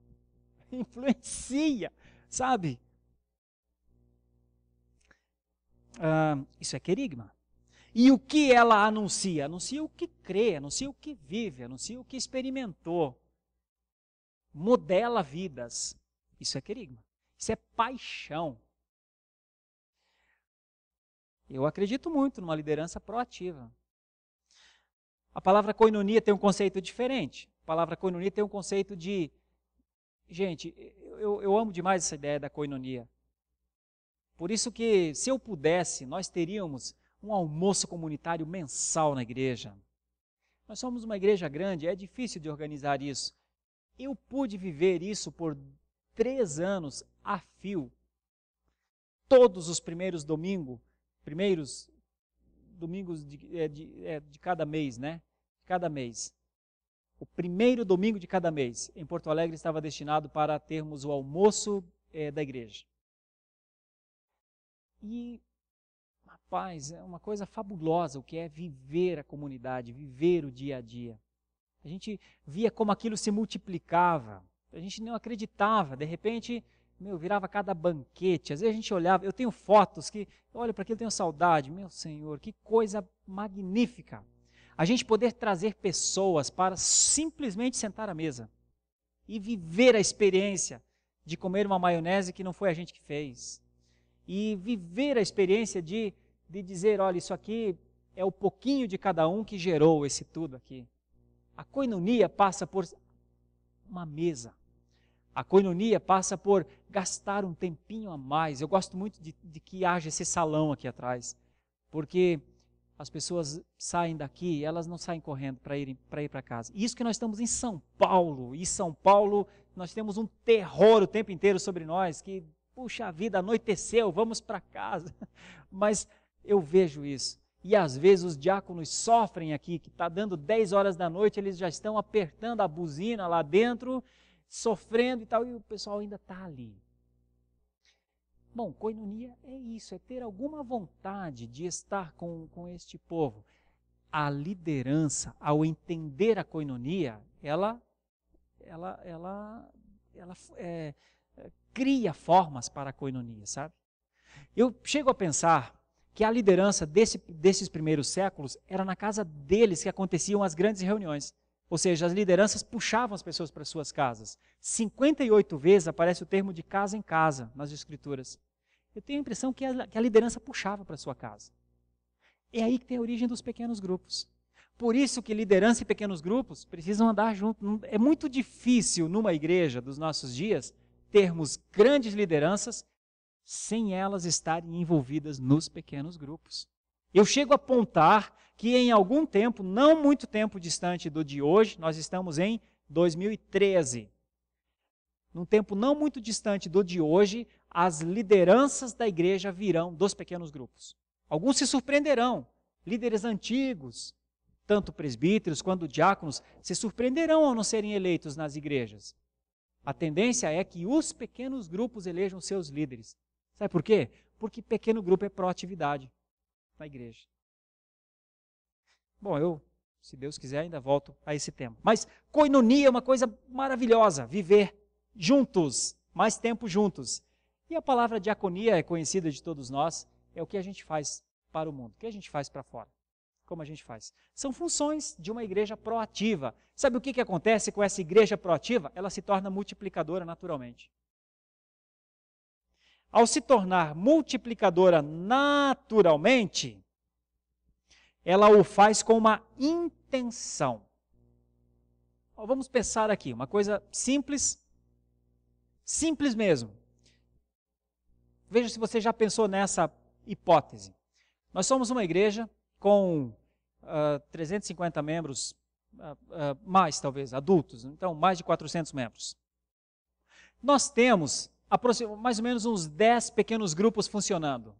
influencia Sabe? Ah, isso é querigma. E o que ela anuncia? Anuncia o que crê, anuncia o que vive, anuncia o que experimentou. Modela vidas. Isso é querigma. Isso é paixão. Eu acredito muito numa liderança proativa. A palavra coinonia tem um conceito diferente. A palavra coinonia tem um conceito de. Gente, eu, eu amo demais essa ideia da coinonia. Por isso que, se eu pudesse, nós teríamos um almoço comunitário mensal na igreja. Nós somos uma igreja grande, é difícil de organizar isso. Eu pude viver isso por três anos a fio. Todos os primeiros domingos, primeiros domingos de, é, de, é, de cada mês, né? Cada mês o primeiro domingo de cada mês, em Porto Alegre, estava destinado para termos o almoço é, da igreja. E, rapaz, é uma coisa fabulosa o que é viver a comunidade, viver o dia a dia. A gente via como aquilo se multiplicava. A gente não acreditava. De repente, meu, virava cada banquete. Às vezes a gente olhava. Eu tenho fotos que, olha, para aquilo tenho saudade. Meu Senhor, que coisa magnífica a gente poder trazer pessoas para simplesmente sentar à mesa e viver a experiência de comer uma maionese que não foi a gente que fez. E viver a experiência de, de dizer: olha, isso aqui é o pouquinho de cada um que gerou esse tudo aqui. A coinonia passa por uma mesa. A coinonia passa por gastar um tempinho a mais. Eu gosto muito de, de que haja esse salão aqui atrás, porque as pessoas saem daqui, elas não saem correndo para ir para casa. Isso que nós estamos em São Paulo. E São Paulo, nós temos um terror o tempo inteiro sobre nós, que, puxa vida, anoiteceu, vamos para casa. Mas eu vejo isso. E às vezes os diáconos sofrem aqui, que está dando 10 horas da noite, eles já estão apertando a buzina lá dentro, sofrendo e tal, e o pessoal ainda está ali. Bom, coinonia é isso, é ter alguma vontade de estar com, com este povo. A liderança, ao entender a coinonia, ela, ela, ela, ela é, é cria formas para a coinonia, sabe? Eu chego a pensar que a liderança desse, desses primeiros séculos era na casa deles que aconteciam as grandes reuniões. Ou seja, as lideranças puxavam as pessoas para suas casas. 58 vezes aparece o termo de casa em casa nas escrituras. Eu tenho a impressão que a, que a liderança puxava para sua casa. É aí que tem a origem dos pequenos grupos. Por isso que liderança e pequenos grupos precisam andar juntos. É muito difícil numa igreja dos nossos dias termos grandes lideranças sem elas estarem envolvidas nos pequenos grupos. Eu chego a apontar que em algum tempo, não muito tempo distante do de hoje, nós estamos em 2013. Num tempo não muito distante do de hoje, as lideranças da igreja virão dos pequenos grupos. Alguns se surpreenderão, líderes antigos, tanto presbíteros quanto diáconos, se surpreenderão ao não serem eleitos nas igrejas. A tendência é que os pequenos grupos elejam seus líderes. Sabe por quê? Porque pequeno grupo é proatividade na igreja. Bom, eu, se Deus quiser, ainda volto a esse tema. Mas coinonia é uma coisa maravilhosa, viver juntos, mais tempo juntos. E a palavra diaconia é conhecida de todos nós, é o que a gente faz para o mundo, o que a gente faz para fora. Como a gente faz? São funções de uma igreja proativa. Sabe o que, que acontece com essa igreja proativa? Ela se torna multiplicadora naturalmente. Ao se tornar multiplicadora naturalmente, ela o faz com uma intenção. Vamos pensar aqui, uma coisa simples, simples mesmo Veja se você já pensou nessa hipótese. Nós somos uma igreja com uh, ah, 350 membros, uh, uh, mais talvez, adultos, então mais de 400 membros. Nós temos mais ou menos uns 10 pequenos grupos funcionando.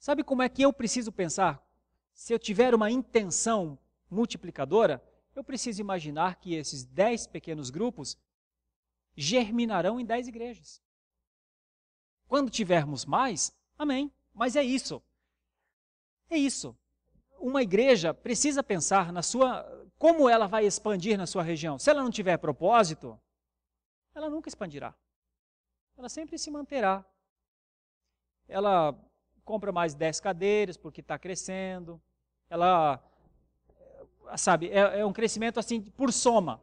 Sabe como é que eu preciso pensar? Se eu tiver uma intenção multiplicadora, eu preciso imaginar que esses 10 pequenos grupos germinarão em 10 igrejas. Quando tivermos mais, amém. Mas é isso. É isso. Uma igreja precisa pensar na sua como ela vai expandir na sua região. Se ela não tiver propósito, ela nunca expandirá. Ela sempre se manterá. Ela compra mais 10 cadeiras porque está crescendo. Ela, sabe, é, é um crescimento assim por soma.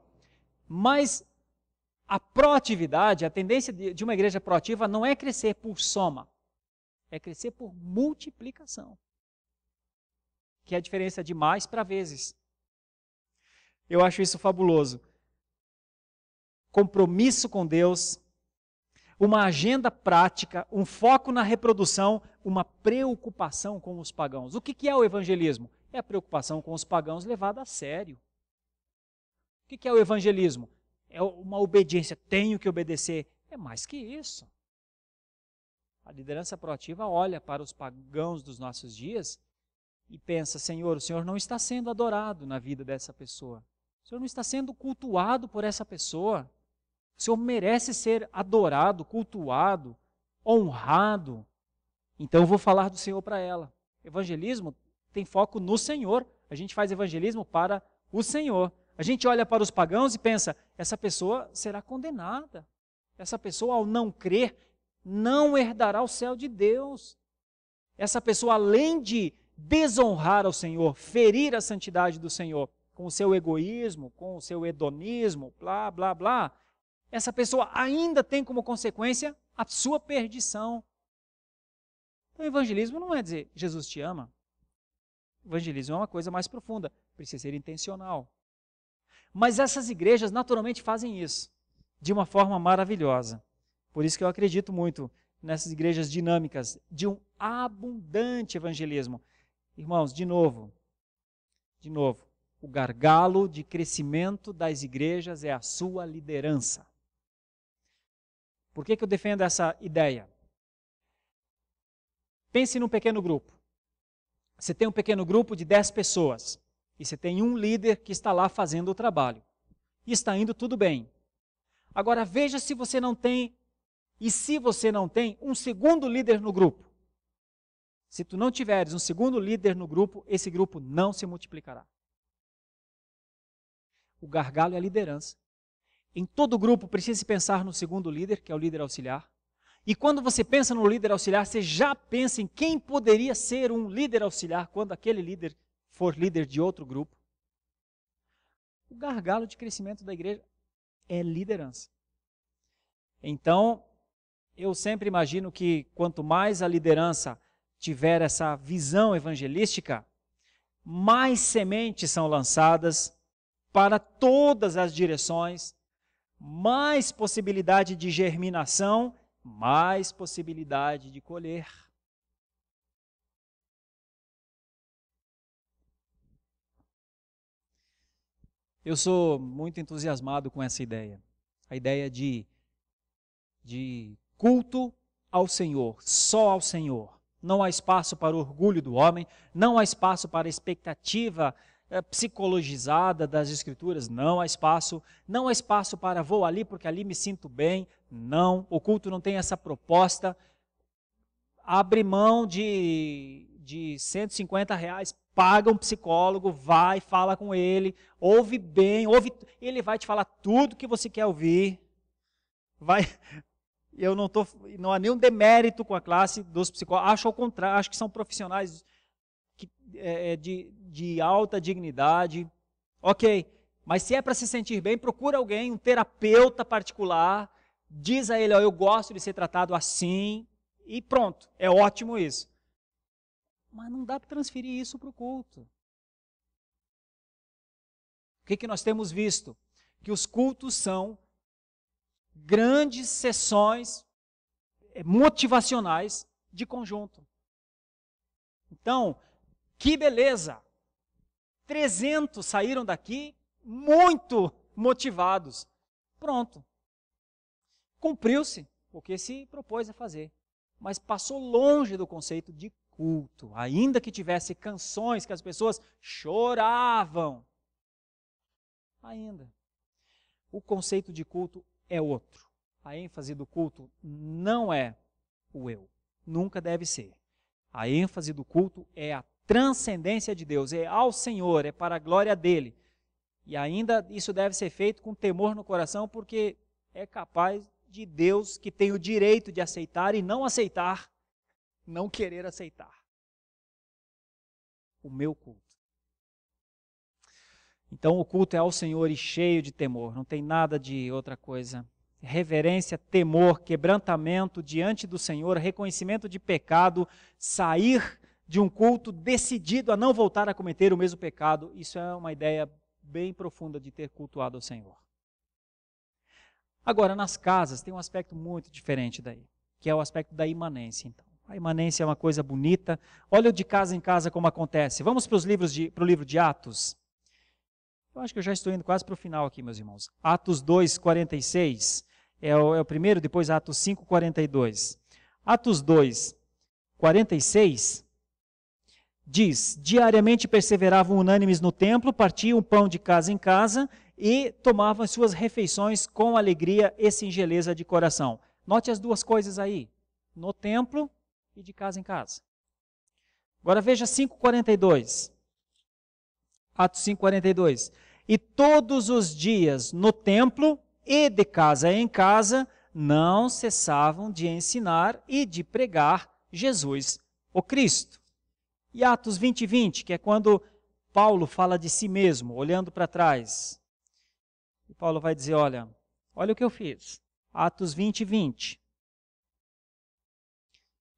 Mas a proatividade, a tendência de uma igreja proativa não é crescer por soma, é crescer por multiplicação, que é a diferença de mais para vezes. Eu acho isso fabuloso. Compromisso com Deus, uma agenda prática, um foco na reprodução, uma preocupação com os pagãos. O que é o evangelismo? É a preocupação com os pagãos levada a sério. O que é o evangelismo? é uma obediência, tenho que obedecer. É mais que isso. A liderança proativa olha para os pagãos dos nossos dias e pensa: Senhor, o Senhor não está sendo adorado na vida dessa pessoa. O Senhor não está sendo cultuado por essa pessoa. O Senhor merece ser adorado, cultuado, honrado. Então eu vou falar do Senhor para ela. Evangelismo tem foco no Senhor. A gente faz evangelismo para o Senhor. A gente olha para os pagãos e pensa: essa pessoa será condenada. Essa pessoa, ao não crer, não herdará o céu de Deus. Essa pessoa, além de desonrar ao Senhor, ferir a santidade do Senhor com o seu egoísmo, com o seu hedonismo, blá, blá, blá, essa pessoa ainda tem como consequência a sua perdição. Então, evangelismo não é dizer Jesus te ama. Evangelismo é uma coisa mais profunda, precisa ser intencional. Mas essas igrejas naturalmente fazem isso de uma forma maravilhosa. Por isso que eu acredito muito nessas igrejas dinâmicas de um abundante evangelismo. Irmãos, de novo, de novo, o gargalo de crescimento das igrejas é a sua liderança. Por que, que eu defendo essa ideia? Pense num pequeno grupo. Você tem um pequeno grupo de 10 pessoas. E você tem um líder que está lá fazendo o trabalho. E está indo tudo bem. Agora veja se você não tem, e se você não tem, um segundo líder no grupo. Se tu não tiveres um segundo líder no grupo, esse grupo não se multiplicará. O gargalo é a liderança. Em todo grupo precisa pensar no segundo líder, que é o líder auxiliar. E quando você pensa no líder auxiliar, você já pensa em quem poderia ser um líder auxiliar quando aquele líder for líder de outro grupo. O gargalo de crescimento da igreja é liderança. Então, eu sempre imagino que quanto mais a liderança tiver essa visão evangelística, mais sementes são lançadas para todas as direções, mais possibilidade de germinação, mais possibilidade de colher. Eu sou muito entusiasmado com essa ideia. A ideia de, de culto ao Senhor, só ao Senhor. Não há espaço para o orgulho do homem, não há espaço para a expectativa é, psicologizada das escrituras, não há espaço, não há espaço para vou ali porque ali me sinto bem, não, o culto não tem essa proposta, abre mão de, de 150 reais Paga um psicólogo, vai, fala com ele, ouve bem, ouve, ele vai te falar tudo que você quer ouvir. Vai, eu não tô, não há nenhum demérito com a classe dos psicólogos. Acho ao contrário, acho que são profissionais que, é, é de, de alta dignidade. Ok, mas se é para se sentir bem, procura alguém, um terapeuta particular, diz a ele, ó, eu gosto de ser tratado assim, e pronto, é ótimo isso. Mas não dá para transferir isso para o culto. O que, que nós temos visto? Que os cultos são grandes sessões eh, motivacionais de conjunto. Então, que beleza! 300 saíram daqui muito motivados. Pronto. Cumpriu-se o que se propôs a fazer, mas passou longe do conceito de culto, ainda que tivesse canções que as pessoas choravam. Ainda. O conceito de culto é outro. A ênfase do culto não é o eu, nunca deve ser. A ênfase do culto é a transcendência de Deus, é ao Senhor, é para a glória dele. E ainda isso deve ser feito com temor no coração, porque é capaz de Deus, que tem o direito de aceitar e não aceitar, não querer aceitar o meu culto. Então o culto é ao Senhor e cheio de temor, não tem nada de outra coisa. Reverência, temor, quebrantamento diante do Senhor, reconhecimento de pecado, sair de um culto decidido a não voltar a cometer o mesmo pecado, isso é uma ideia bem profunda de ter cultuado ao Senhor. Agora, nas casas tem um aspecto muito diferente daí, que é o aspecto da imanência, então. A imanência é uma coisa bonita. Olha de casa em casa como acontece. Vamos para os livros de, para o livro de Atos. Eu acho que eu já estou indo quase para o final aqui, meus irmãos. Atos 2, 46 é o, é o primeiro, depois Atos 5, 42. Atos 2, 46 diz: Diariamente perseveravam unânimes no templo, partiam pão de casa em casa e tomavam suas refeições com alegria e singeleza de coração. Note as duas coisas aí. No templo, e de casa em casa. Agora veja 5,42. Atos 5,42. E todos os dias no templo e de casa em casa não cessavam de ensinar e de pregar Jesus, o Cristo. E Atos 20, 20, que é quando Paulo fala de si mesmo, olhando para trás. E Paulo vai dizer: Olha, olha o que eu fiz. Atos 20, 20.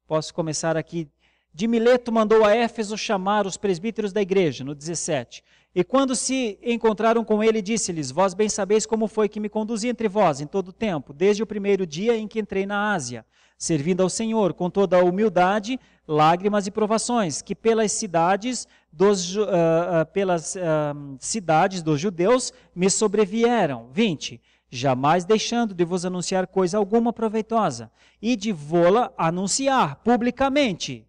Posso começar aqui. De Mileto mandou a Éfeso chamar os presbíteros da igreja, no 17. E quando se encontraram com ele, disse-lhes: Vós bem sabeis como foi que me conduzi entre vós em todo o tempo, desde o primeiro dia em que entrei na Ásia, servindo ao Senhor com toda a humildade, lágrimas e provações, que pelas cidades dos, uh, pelas uh, cidades dos judeus me sobrevieram. 20 jamais deixando de vos anunciar coisa alguma proveitosa, e de vô-la anunciar publicamente.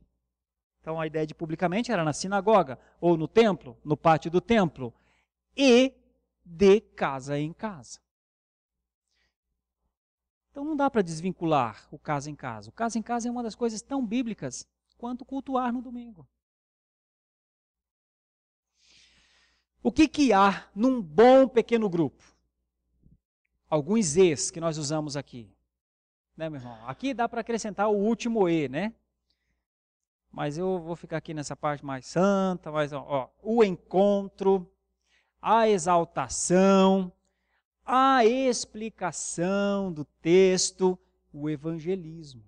Então a ideia de publicamente era na sinagoga, ou no templo, no pátio do templo, e de casa em casa. Então não dá para desvincular o casa em casa. O casa em casa é uma das coisas tão bíblicas quanto cultuar no domingo. O que, que há num bom pequeno grupo? alguns E's que nós usamos aqui. Né, meu irmão? Aqui dá para acrescentar o último E, né? Mas eu vou ficar aqui nessa parte mais santa, mais, ó, o encontro, a exaltação, a explicação do texto, o evangelismo.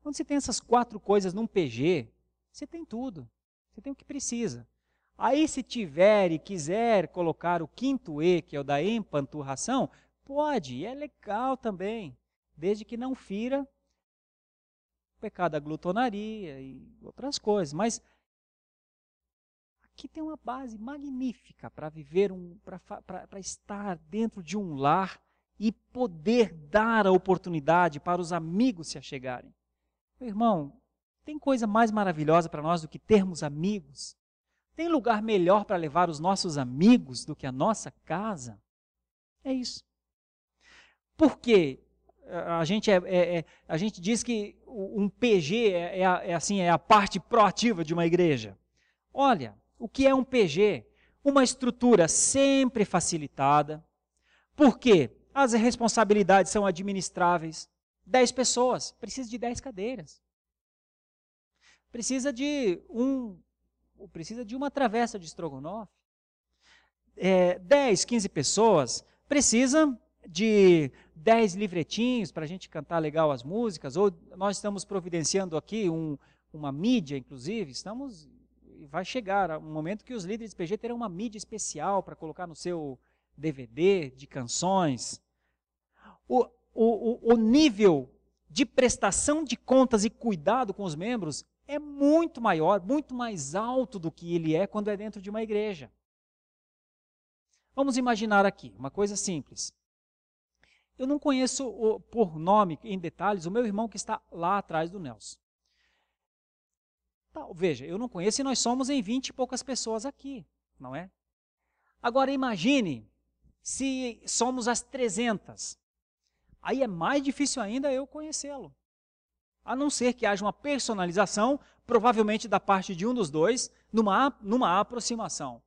Quando você tem essas quatro coisas num PG, você tem tudo. Você tem o que precisa. Aí, se tiver e quiser colocar o quinto E, que é o da empanturração, Pode, é legal também, desde que não fira o pecado da glutonaria e outras coisas. Mas aqui tem uma base magnífica para viver, um, para estar dentro de um lar e poder dar a oportunidade para os amigos se achegarem. Meu irmão, tem coisa mais maravilhosa para nós do que termos amigos? Tem lugar melhor para levar os nossos amigos do que a nossa casa? É isso. Por quê? A gente, é, é, é, a gente diz que um PG é, é, é assim, é a parte proativa de uma igreja. Olha, o que é um PG? Uma estrutura sempre facilitada. porque As responsabilidades são administráveis. dez pessoas, precisa de dez cadeiras. Precisa de um precisa de uma travessa de estrogonofe. É, quinze pessoas, precisa de dez livretinhos para a gente cantar legal as músicas, ou nós estamos providenciando aqui um, uma mídia, inclusive, estamos vai chegar um momento que os líderes do PG terão uma mídia especial para colocar no seu DVD de canções. O, o, o nível de prestação de contas e cuidado com os membros é muito maior, muito mais alto do que ele é quando é dentro de uma igreja. Vamos imaginar aqui uma coisa simples. Eu não conheço o, por nome, em detalhes, o meu irmão que está lá atrás do Nelson. veja, eu não conheço e nós somos em vinte e poucas pessoas aqui, não é? Agora imagine se somos as 300. Aí é mais difícil ainda eu conhecê-lo. A não ser que haja uma personalização, provavelmente da parte de um dos dois, numa, numa aproximação.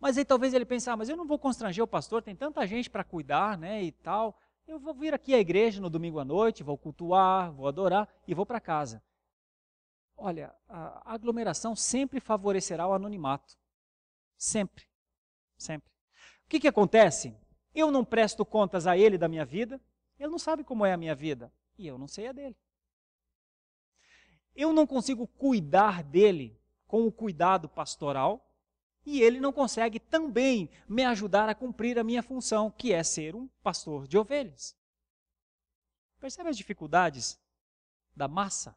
Mas aí talvez ele pense, ah, mas eu não vou constranger o pastor, tem tanta gente para cuidar, né, e tal. Eu vou vir aqui à igreja no domingo à noite, vou cultuar, vou adorar e vou para casa. Olha, a aglomeração sempre favorecerá o anonimato. Sempre. Sempre. O que, que acontece? Eu não presto contas a ele da minha vida, ele não sabe como é a minha vida e eu não sei a dele. Eu não consigo cuidar dele com o cuidado pastoral, e ele não consegue também me ajudar a cumprir a minha função, que é ser um pastor de ovelhas. Percebe as dificuldades da massa?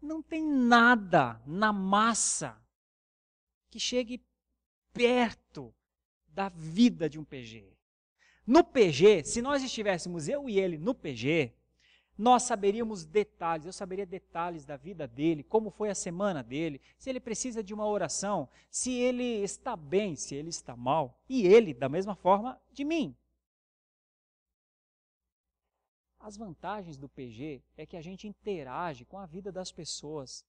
Não tem nada na massa que chegue perto da vida de um PG. No PG, se nós estivéssemos eu e ele no PG, nós saberíamos detalhes, eu saberia detalhes da vida dele, como foi a semana dele, se ele precisa de uma oração, se ele está bem, se ele está mal, e ele, da mesma forma, de mim. As vantagens do PG é que a gente interage com a vida das pessoas,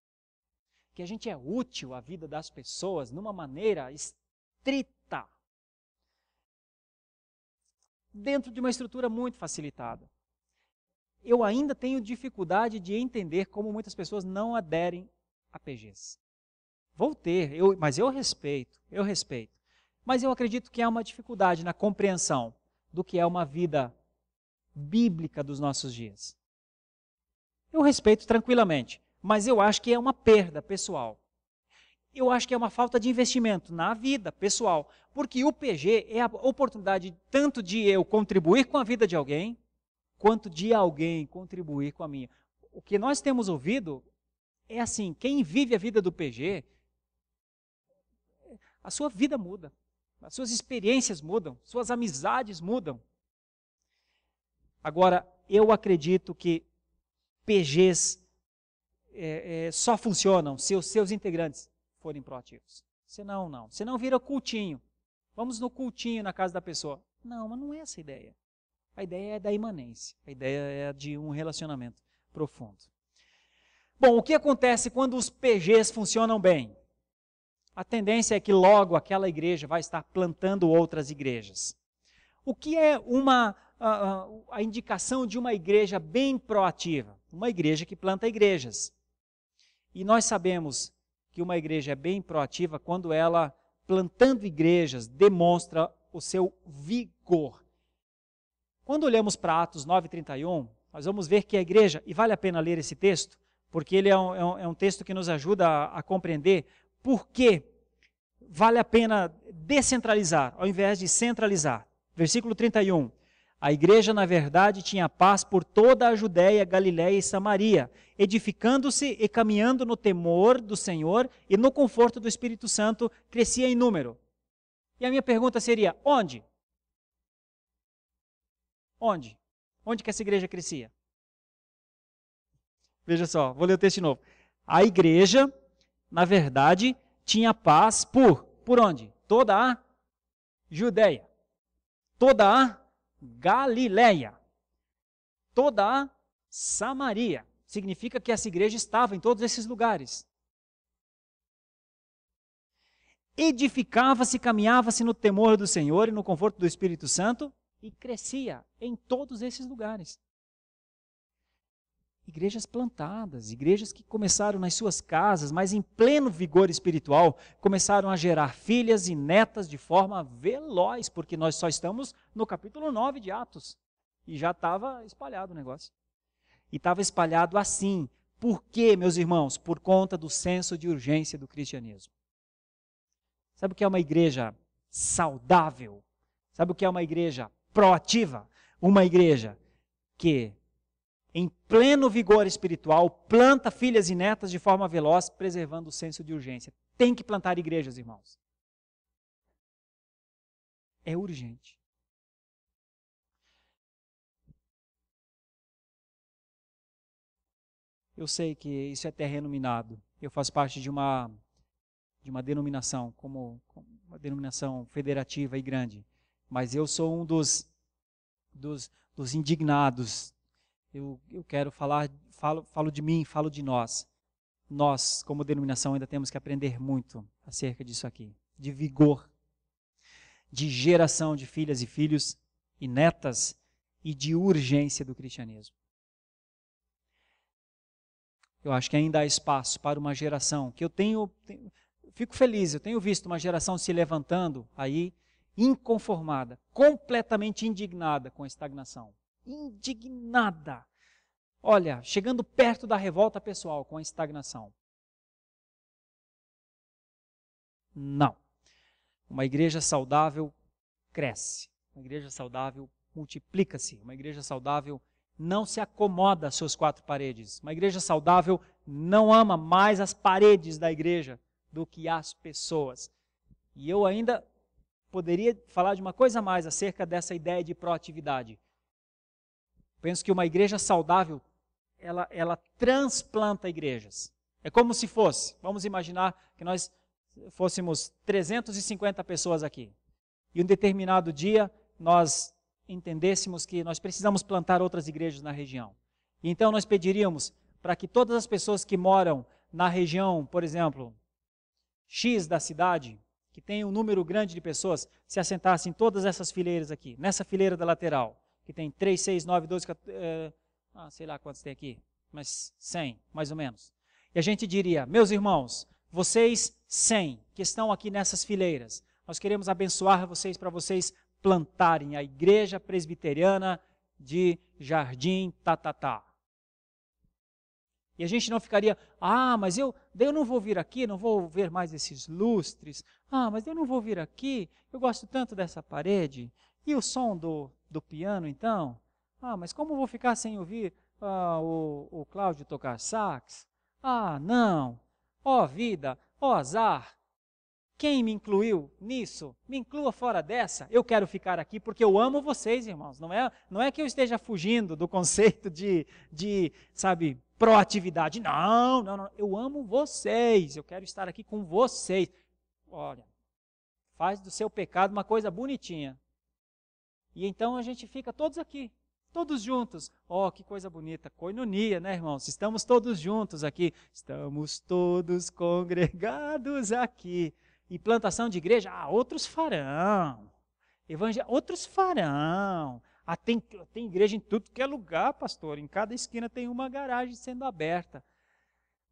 que a gente é útil à vida das pessoas numa maneira estrita, dentro de uma estrutura muito facilitada eu ainda tenho dificuldade de entender como muitas pessoas não aderem a PGs. Vou ter, eu, mas eu respeito, eu respeito. Mas eu acredito que há uma dificuldade na compreensão do que é uma vida bíblica dos nossos dias. Eu respeito tranquilamente, mas eu acho que é uma perda pessoal. Eu acho que é uma falta de investimento na vida pessoal, porque o PG é a oportunidade tanto de eu contribuir com a vida de alguém, quanto de alguém contribuir com a minha. O que nós temos ouvido é assim: quem vive a vida do PG, a sua vida muda, as suas experiências mudam, suas amizades mudam. Agora, eu acredito que PGs é, é, só funcionam se os seus integrantes forem proativos. Senão, não. Senão vira cultinho. Vamos no cultinho na casa da pessoa. Não, mas não é essa a ideia. A ideia é da imanência, a ideia é de um relacionamento profundo. Bom, o que acontece quando os PGs funcionam bem? A tendência é que logo aquela igreja vai estar plantando outras igrejas. O que é uma a, a indicação de uma igreja bem proativa? Uma igreja que planta igrejas. E nós sabemos que uma igreja é bem proativa quando ela, plantando igrejas, demonstra o seu vigor quando olhamos para Atos 9,31, nós vamos ver que a igreja, e vale a pena ler esse texto, porque ele é um, é um, é um texto que nos ajuda a, a compreender por que vale a pena descentralizar ao invés de centralizar. Versículo 31. A igreja, na verdade, tinha paz por toda a Judéia, Galiléia e Samaria, edificando-se e caminhando no temor do Senhor e no conforto do Espírito Santo, crescia em número. E a minha pergunta seria: onde? Onde? Onde que essa igreja crescia? Veja só, vou ler o texto de novo. A igreja, na verdade, tinha paz por por onde? Toda a Judéia, toda a Galiléia, toda a Samaria. Significa que essa igreja estava em todos esses lugares. Edificava-se, caminhava-se no temor do Senhor e no conforto do Espírito Santo e crescia em todos esses lugares. Igrejas plantadas, igrejas que começaram nas suas casas, mas em pleno vigor espiritual, começaram a gerar filhas e netas de forma veloz, porque nós só estamos no capítulo 9 de Atos. E já estava espalhado o negócio. E estava espalhado assim. Por quê, meus irmãos? Por conta do senso de urgência do cristianismo. Sabe o que é uma igreja saudável? Sabe o que é uma igreja proativa, uma igreja que, em pleno vigor espiritual, planta filhas e netas de forma veloz, preservando o senso de urgência. Tem que plantar igrejas, irmãos. É urgente. Eu sei que isso é terreno minado. Eu faço parte de uma de uma denominação como, como uma denominação federativa e grande mas eu sou um dos, dos, dos indignados. Eu, eu quero falar, falo, falo de mim, falo de nós. Nós, como denominação, ainda temos que aprender muito acerca disso aqui, de vigor, de geração de filhas e filhos e netas e de urgência do cristianismo. Eu acho que ainda há espaço para uma geração que eu tenho, tenho, fico feliz, eu tenho visto uma geração se levantando aí inconformada, completamente indignada com a estagnação. Indignada. Olha, chegando perto da revolta pessoal com a estagnação. Não. Uma igreja saudável cresce. Uma igreja saudável multiplica-se. Uma igreja saudável não se acomoda às suas quatro paredes. Uma igreja saudável não ama mais as paredes da igreja do que as pessoas. E eu ainda poderia falar de uma coisa a mais acerca dessa ideia de proatividade. Penso que uma igreja saudável, ela, ela transplanta igrejas. É como se fosse, vamos imaginar que nós fôssemos 350 pessoas aqui. E um determinado dia nós entendêssemos que nós precisamos plantar outras igrejas na região. E então nós pediríamos para que todas as pessoas que moram na região, por exemplo, X da cidade, que tem um número grande de pessoas, se assentassem todas essas fileiras aqui, nessa fileira da lateral, que tem 3, 6, 9, 12, 14, é, ah, sei lá quantos tem aqui, mas 100, mais ou menos. E a gente diria, meus irmãos, vocês 100 que estão aqui nessas fileiras, nós queremos abençoar vocês para vocês plantarem a igreja presbiteriana de Jardim Tatatá. E a gente não ficaria, ah, mas eu, eu não vou vir aqui, não vou ver mais esses lustres. Ah, mas eu não vou vir aqui, eu gosto tanto dessa parede. E o som do, do piano, então? Ah, mas como vou ficar sem ouvir ah, o, o Cláudio tocar sax? Ah, não! Ó oh, vida, ó oh, azar! Quem me incluiu nisso? Me inclua fora dessa. Eu quero ficar aqui porque eu amo vocês, irmãos. Não é, não é que eu esteja fugindo do conceito de, de sabe, proatividade. Não, não, não. Eu amo vocês. Eu quero estar aqui com vocês. Olha, faz do seu pecado uma coisa bonitinha. E então a gente fica todos aqui, todos juntos. Oh, que coisa bonita, coinonia, né, irmãos? Estamos todos juntos aqui. Estamos todos congregados aqui e plantação de igreja, ah, outros farão. Evangel... Outros farão. Ah, tem, tem igreja em tudo que é lugar, pastor. Em cada esquina tem uma garagem sendo aberta.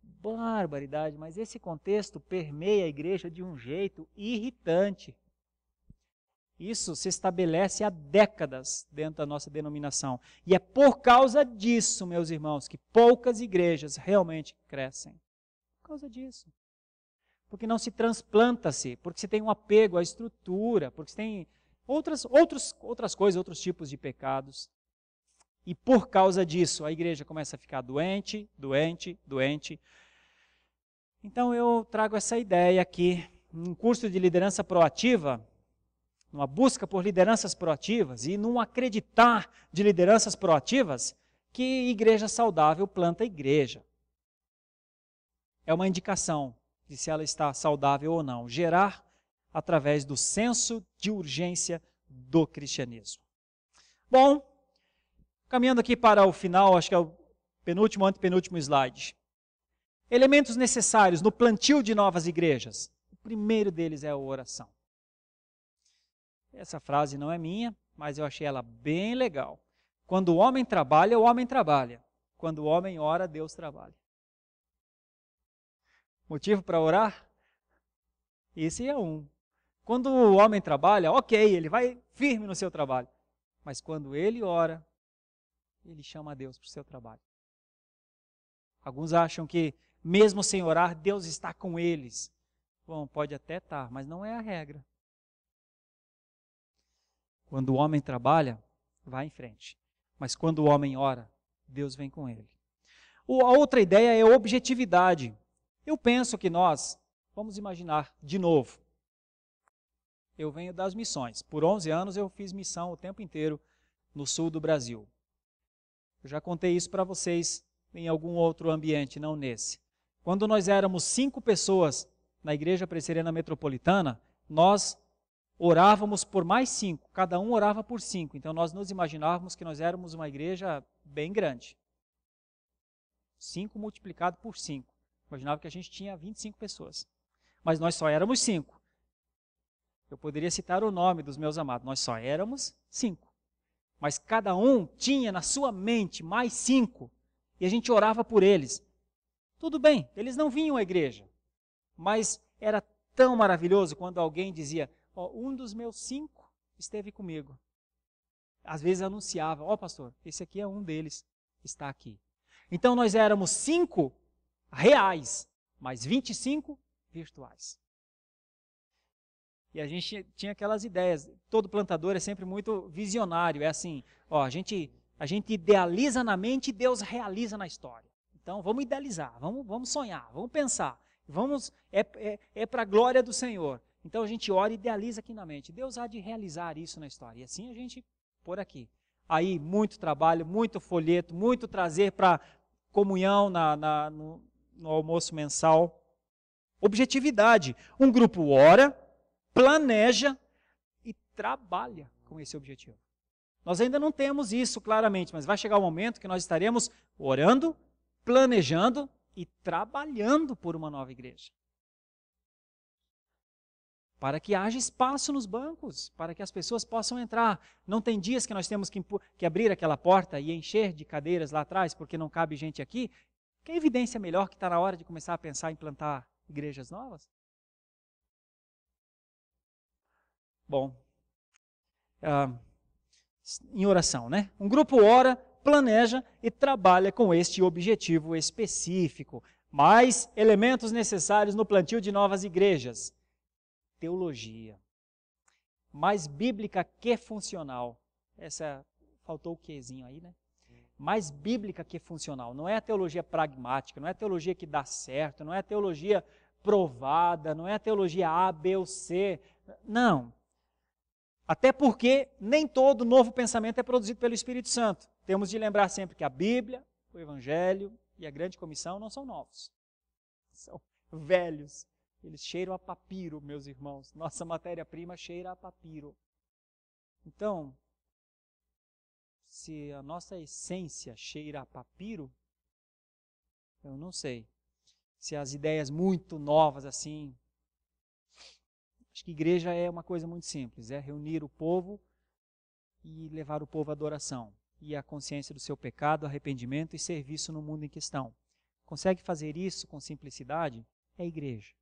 Barbaridade, mas esse contexto permeia a igreja de um jeito irritante. Isso se estabelece há décadas dentro da nossa denominação. E é por causa disso, meus irmãos, que poucas igrejas realmente crescem. Por causa disso porque não se transplanta-se, porque se tem um apego à estrutura, porque se tem outras, outros, outras coisas, outros tipos de pecados. E por causa disso, a igreja começa a ficar doente, doente, doente. Então eu trago essa ideia aqui, num curso de liderança proativa, numa busca por lideranças proativas e num acreditar de lideranças proativas, que igreja saudável planta igreja. É uma indicação de se ela está saudável ou não. Gerar através do senso de urgência do cristianismo. Bom, caminhando aqui para o final, acho que é o penúltimo, antepenúltimo slide. Elementos necessários no plantio de novas igrejas. O primeiro deles é a oração. Essa frase não é minha, mas eu achei ela bem legal. Quando o homem trabalha, o homem trabalha. Quando o homem ora, Deus trabalha. Motivo para orar? Esse é um. Quando o homem trabalha, ok, ele vai firme no seu trabalho. Mas quando ele ora, ele chama a Deus para o seu trabalho. Alguns acham que, mesmo sem orar, Deus está com eles. Bom, pode até estar, tá, mas não é a regra. Quando o homem trabalha, vai em frente. Mas quando o homem ora, Deus vem com ele. A outra ideia é objetividade. Eu penso que nós, vamos imaginar de novo, eu venho das missões. Por 11 anos eu fiz missão o tempo inteiro no sul do Brasil. Eu já contei isso para vocês em algum outro ambiente, não nesse. Quando nós éramos cinco pessoas na Igreja Presbiteriana Metropolitana, nós orávamos por mais cinco, cada um orava por cinco. Então nós nos imaginávamos que nós éramos uma igreja bem grande. Cinco multiplicado por cinco. Imaginava que a gente tinha 25 pessoas. Mas nós só éramos cinco. Eu poderia citar o nome dos meus amados. Nós só éramos cinco. Mas cada um tinha na sua mente mais cinco. E a gente orava por eles. Tudo bem, eles não vinham à igreja. Mas era tão maravilhoso quando alguém dizia: oh, um dos meus cinco esteve comigo. Às vezes anunciava: Ó, oh, pastor, esse aqui é um deles, está aqui. Então nós éramos cinco reais, mas 25 virtuais. E a gente tinha aquelas ideias. Todo plantador é sempre muito visionário. É assim, ó, a gente, a gente idealiza na mente e Deus realiza na história. Então vamos idealizar, vamos, vamos sonhar, vamos pensar. Vamos, é, é, é para a glória do Senhor. Então a gente ora e idealiza aqui na mente. Deus há de realizar isso na história. E assim a gente por aqui. Aí muito trabalho, muito folheto, muito trazer para comunhão na, na, no, no almoço mensal. Objetividade. Um grupo ora, planeja e trabalha com esse objetivo. Nós ainda não temos isso claramente, mas vai chegar o um momento que nós estaremos orando, planejando e trabalhando por uma nova igreja. Para que haja espaço nos bancos, para que as pessoas possam entrar. Não tem dias que nós temos que, que abrir aquela porta e encher de cadeiras lá atrás, porque não cabe gente aqui, que evidência melhor que está na hora de começar a pensar em plantar igrejas novas? Bom, uh, em oração, né? Um grupo ora, planeja e trabalha com este objetivo específico. Mais elementos necessários no plantio de novas igrejas: teologia. Mais bíblica que funcional. Essa faltou o quezinho aí, né? mais bíblica que funcional. Não é a teologia pragmática, não é a teologia que dá certo, não é a teologia provada, não é a teologia A, B ou C. Não. Até porque nem todo novo pensamento é produzido pelo Espírito Santo. Temos de lembrar sempre que a Bíblia, o Evangelho e a Grande Comissão não são novos. São velhos. Eles cheiram a papiro, meus irmãos. Nossa matéria-prima cheira a papiro. Então, se a nossa essência cheira a papiro, eu não sei. Se as ideias muito novas assim. Acho que igreja é uma coisa muito simples: é reunir o povo e levar o povo à adoração. E à consciência do seu pecado, arrependimento e serviço no mundo em questão. Consegue fazer isso com simplicidade? É a igreja.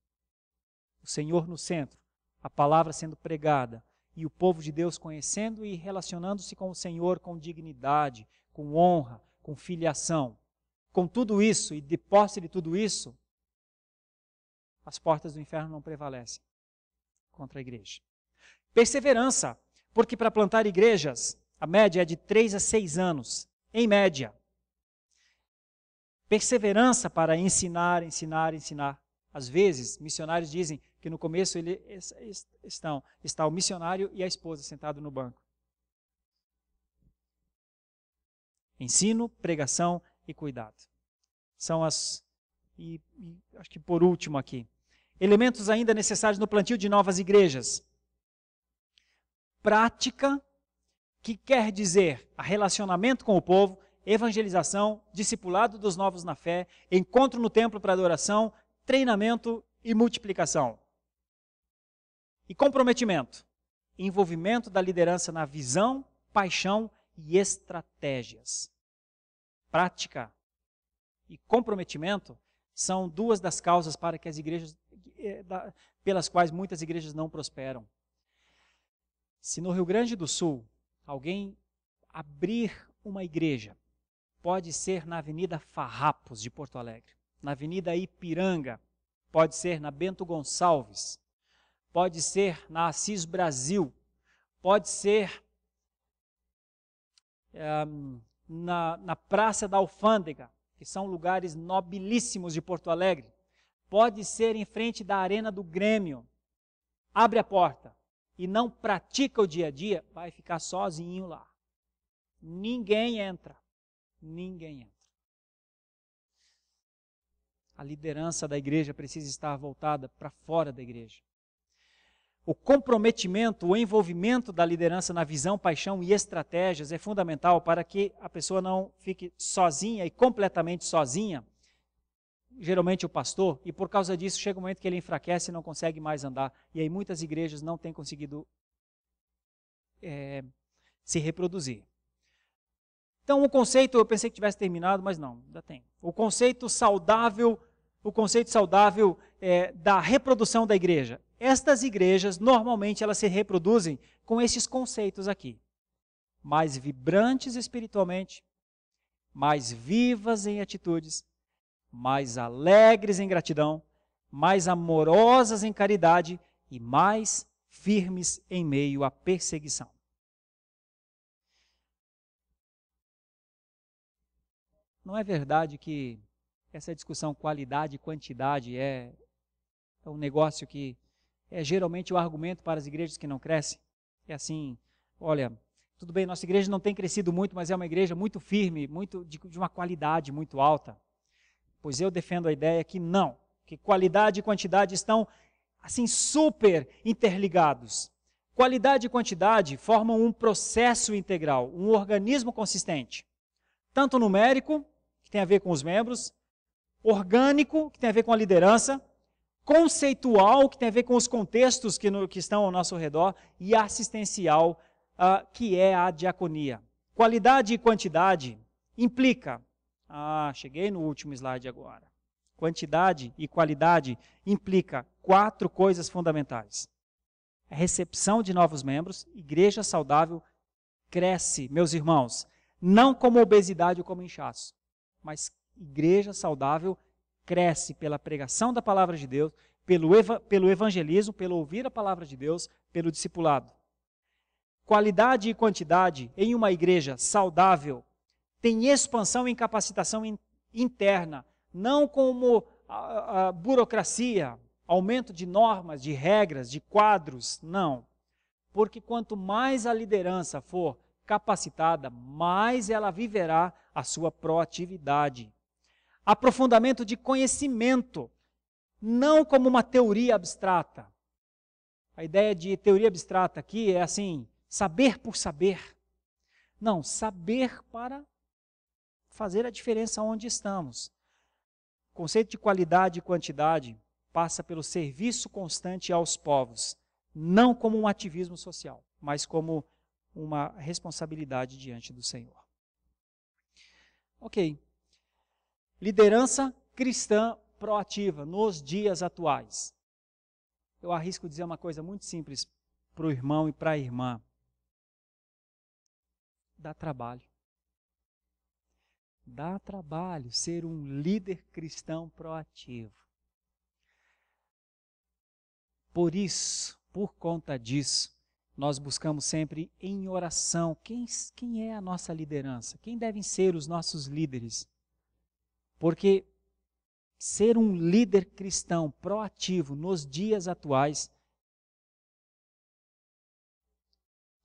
O Senhor no centro, a palavra sendo pregada, e o povo de Deus conhecendo e relacionando-se com o Senhor com dignidade, com honra, com filiação. Com tudo isso e de posse de tudo isso, as portas do inferno não prevalecem contra a igreja. Perseverança, porque para plantar igrejas, a média é de 3 a 6 anos, em média. Perseverança para ensinar, ensinar, ensinar. Às vezes, missionários dizem: que no começo ele estão, está o missionário e a esposa sentado no banco. Ensino, pregação e cuidado. São as e, e acho que por último aqui, elementos ainda necessários no plantio de novas igrejas. Prática, que quer dizer a relacionamento com o povo, evangelização, discipulado dos novos na fé, encontro no templo para adoração, treinamento e multiplicação. E comprometimento, envolvimento da liderança na visão, paixão e estratégias. Prática e comprometimento são duas das causas para que as igrejas eh, pelas quais muitas igrejas não prosperam. Se no Rio Grande do Sul alguém abrir uma igreja, pode ser na Avenida Farrapos de Porto Alegre, na Avenida Ipiranga, pode ser na Bento Gonçalves, pode ser na Assis Brasil, pode ser eh, na, na Praça da Alfândega, que são lugares nobilíssimos de Porto Alegre, pode ser em frente da Arena do Grêmio. Abre a porta e não pratica o dia a dia, vai ficar sozinho lá. Ninguém entra. Ninguém entra. A liderança da igreja precisa estar voltada para fora da igreja. O comprometimento, o envolvimento da liderança na visão, paixão e estratégias é fundamental para que a pessoa não fique sozinha e completamente sozinha, geralmente o pastor, e por causa disso chega um momento que ele enfraquece e não consegue mais andar. E aí muitas igrejas não têm conseguido é, se reproduzir. Então, o conceito, eu pensei que tivesse terminado, mas não, ainda tem. O conceito saudável, o conceito saudável é, da reprodução da igreja estas igrejas, normalmente, elas se reproduzem com esses conceitos aqui. Mais vibrantes espiritualmente, mais vivas em atitudes, mais alegres em gratidão, mais amorosas em caridade e mais firmes em meio à perseguição. Não é verdade que essa discussão qualidade e quantidade é, é um negócio que é geralmente o argumento para as igrejas que não crescem. É assim, olha, tudo bem, nossa igreja não tem crescido muito, mas é uma igreja muito firme, muito de, de uma qualidade muito alta. Pois eu defendo a ideia que não, que qualidade e quantidade estão assim super interligados. Qualidade e quantidade formam um processo integral, um organismo consistente, tanto numérico, que tem a ver com os membros, orgânico, que tem a ver com a liderança, conceitual, que tem a ver com os contextos que, no, que estão ao nosso redor, e assistencial, uh, que é a diaconia. Qualidade e quantidade implica. Ah, cheguei no último slide agora. Quantidade e qualidade implica quatro coisas fundamentais: a recepção de novos membros, igreja saudável cresce, meus irmãos, não como obesidade ou como inchaço, mas igreja saudável cresce pela pregação da palavra de Deus, pelo, eva pelo evangelismo, pelo ouvir a palavra de Deus, pelo discipulado. Qualidade e quantidade em uma igreja saudável tem expansão em capacitação in interna, não como a, a burocracia, aumento de normas, de regras, de quadros, não. Porque quanto mais a liderança for capacitada, mais ela viverá a sua proatividade aprofundamento de conhecimento, não como uma teoria abstrata. A ideia de teoria abstrata aqui é assim, saber por saber. Não, saber para fazer a diferença onde estamos. O conceito de qualidade e quantidade passa pelo serviço constante aos povos, não como um ativismo social, mas como uma responsabilidade diante do Senhor. Ok. Liderança cristã proativa nos dias atuais. Eu arrisco dizer uma coisa muito simples para o irmão e para a irmã: dá trabalho. Dá trabalho ser um líder cristão proativo. Por isso, por conta disso, nós buscamos sempre em oração quem, quem é a nossa liderança, quem devem ser os nossos líderes. Porque ser um líder cristão proativo nos dias atuais,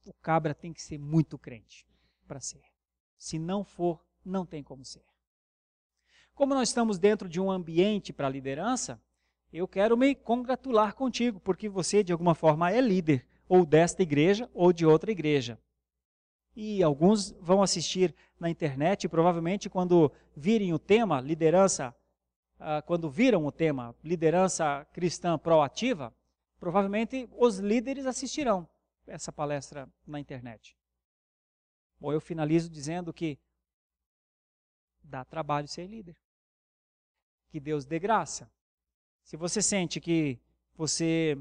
o cabra tem que ser muito crente para ser. Se não for, não tem como ser. Como nós estamos dentro de um ambiente para liderança, eu quero me congratular contigo, porque você de alguma forma é líder, ou desta igreja ou de outra igreja e alguns vão assistir na internet. E provavelmente, quando virem o tema liderança, ah, quando viram o tema liderança cristã proativa, provavelmente os líderes assistirão essa palestra na internet. Bom, eu finalizo dizendo que dá trabalho ser líder. Que Deus dê graça. Se você sente que você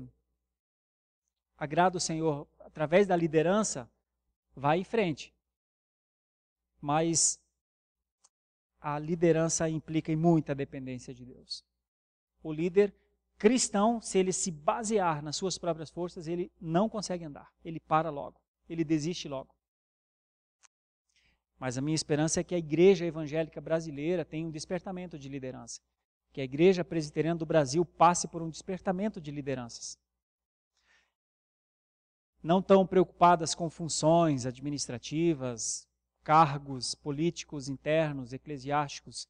agrada o Senhor através da liderança, vai em frente. Mas a liderança implica em muita dependência de Deus. O líder cristão, se ele se basear nas suas próprias forças, ele não consegue andar. Ele para logo. Ele desiste logo. Mas a minha esperança é que a igreja evangélica brasileira tenha um despertamento de liderança. Que a igreja presbiteriana do Brasil passe por um despertamento de lideranças não tão preocupadas com funções administrativas, cargos políticos internos, eclesiásticos,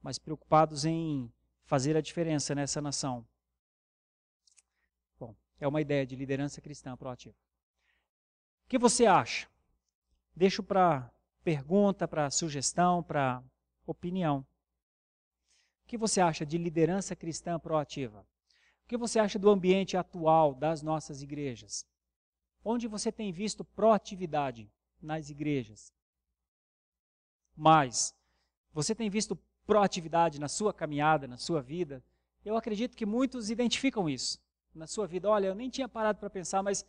mas preocupados em fazer a diferença nessa nação. Bom, é uma ideia de liderança cristã proativa. O que você acha? Deixo para pergunta, para sugestão, para opinião. O que você acha de liderança cristã proativa? O que você acha do ambiente atual das nossas igrejas? Onde você tem visto proatividade? Nas igrejas. Mas, você tem visto proatividade na sua caminhada, na sua vida? Eu acredito que muitos identificam isso na sua vida. Olha, eu nem tinha parado para pensar, mas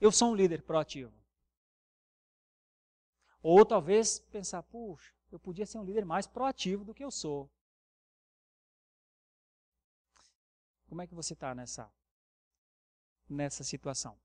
eu sou um líder proativo. Ou talvez pensar, puxa, eu podia ser um líder mais proativo do que eu sou. Como é que você está nessa, nessa situação?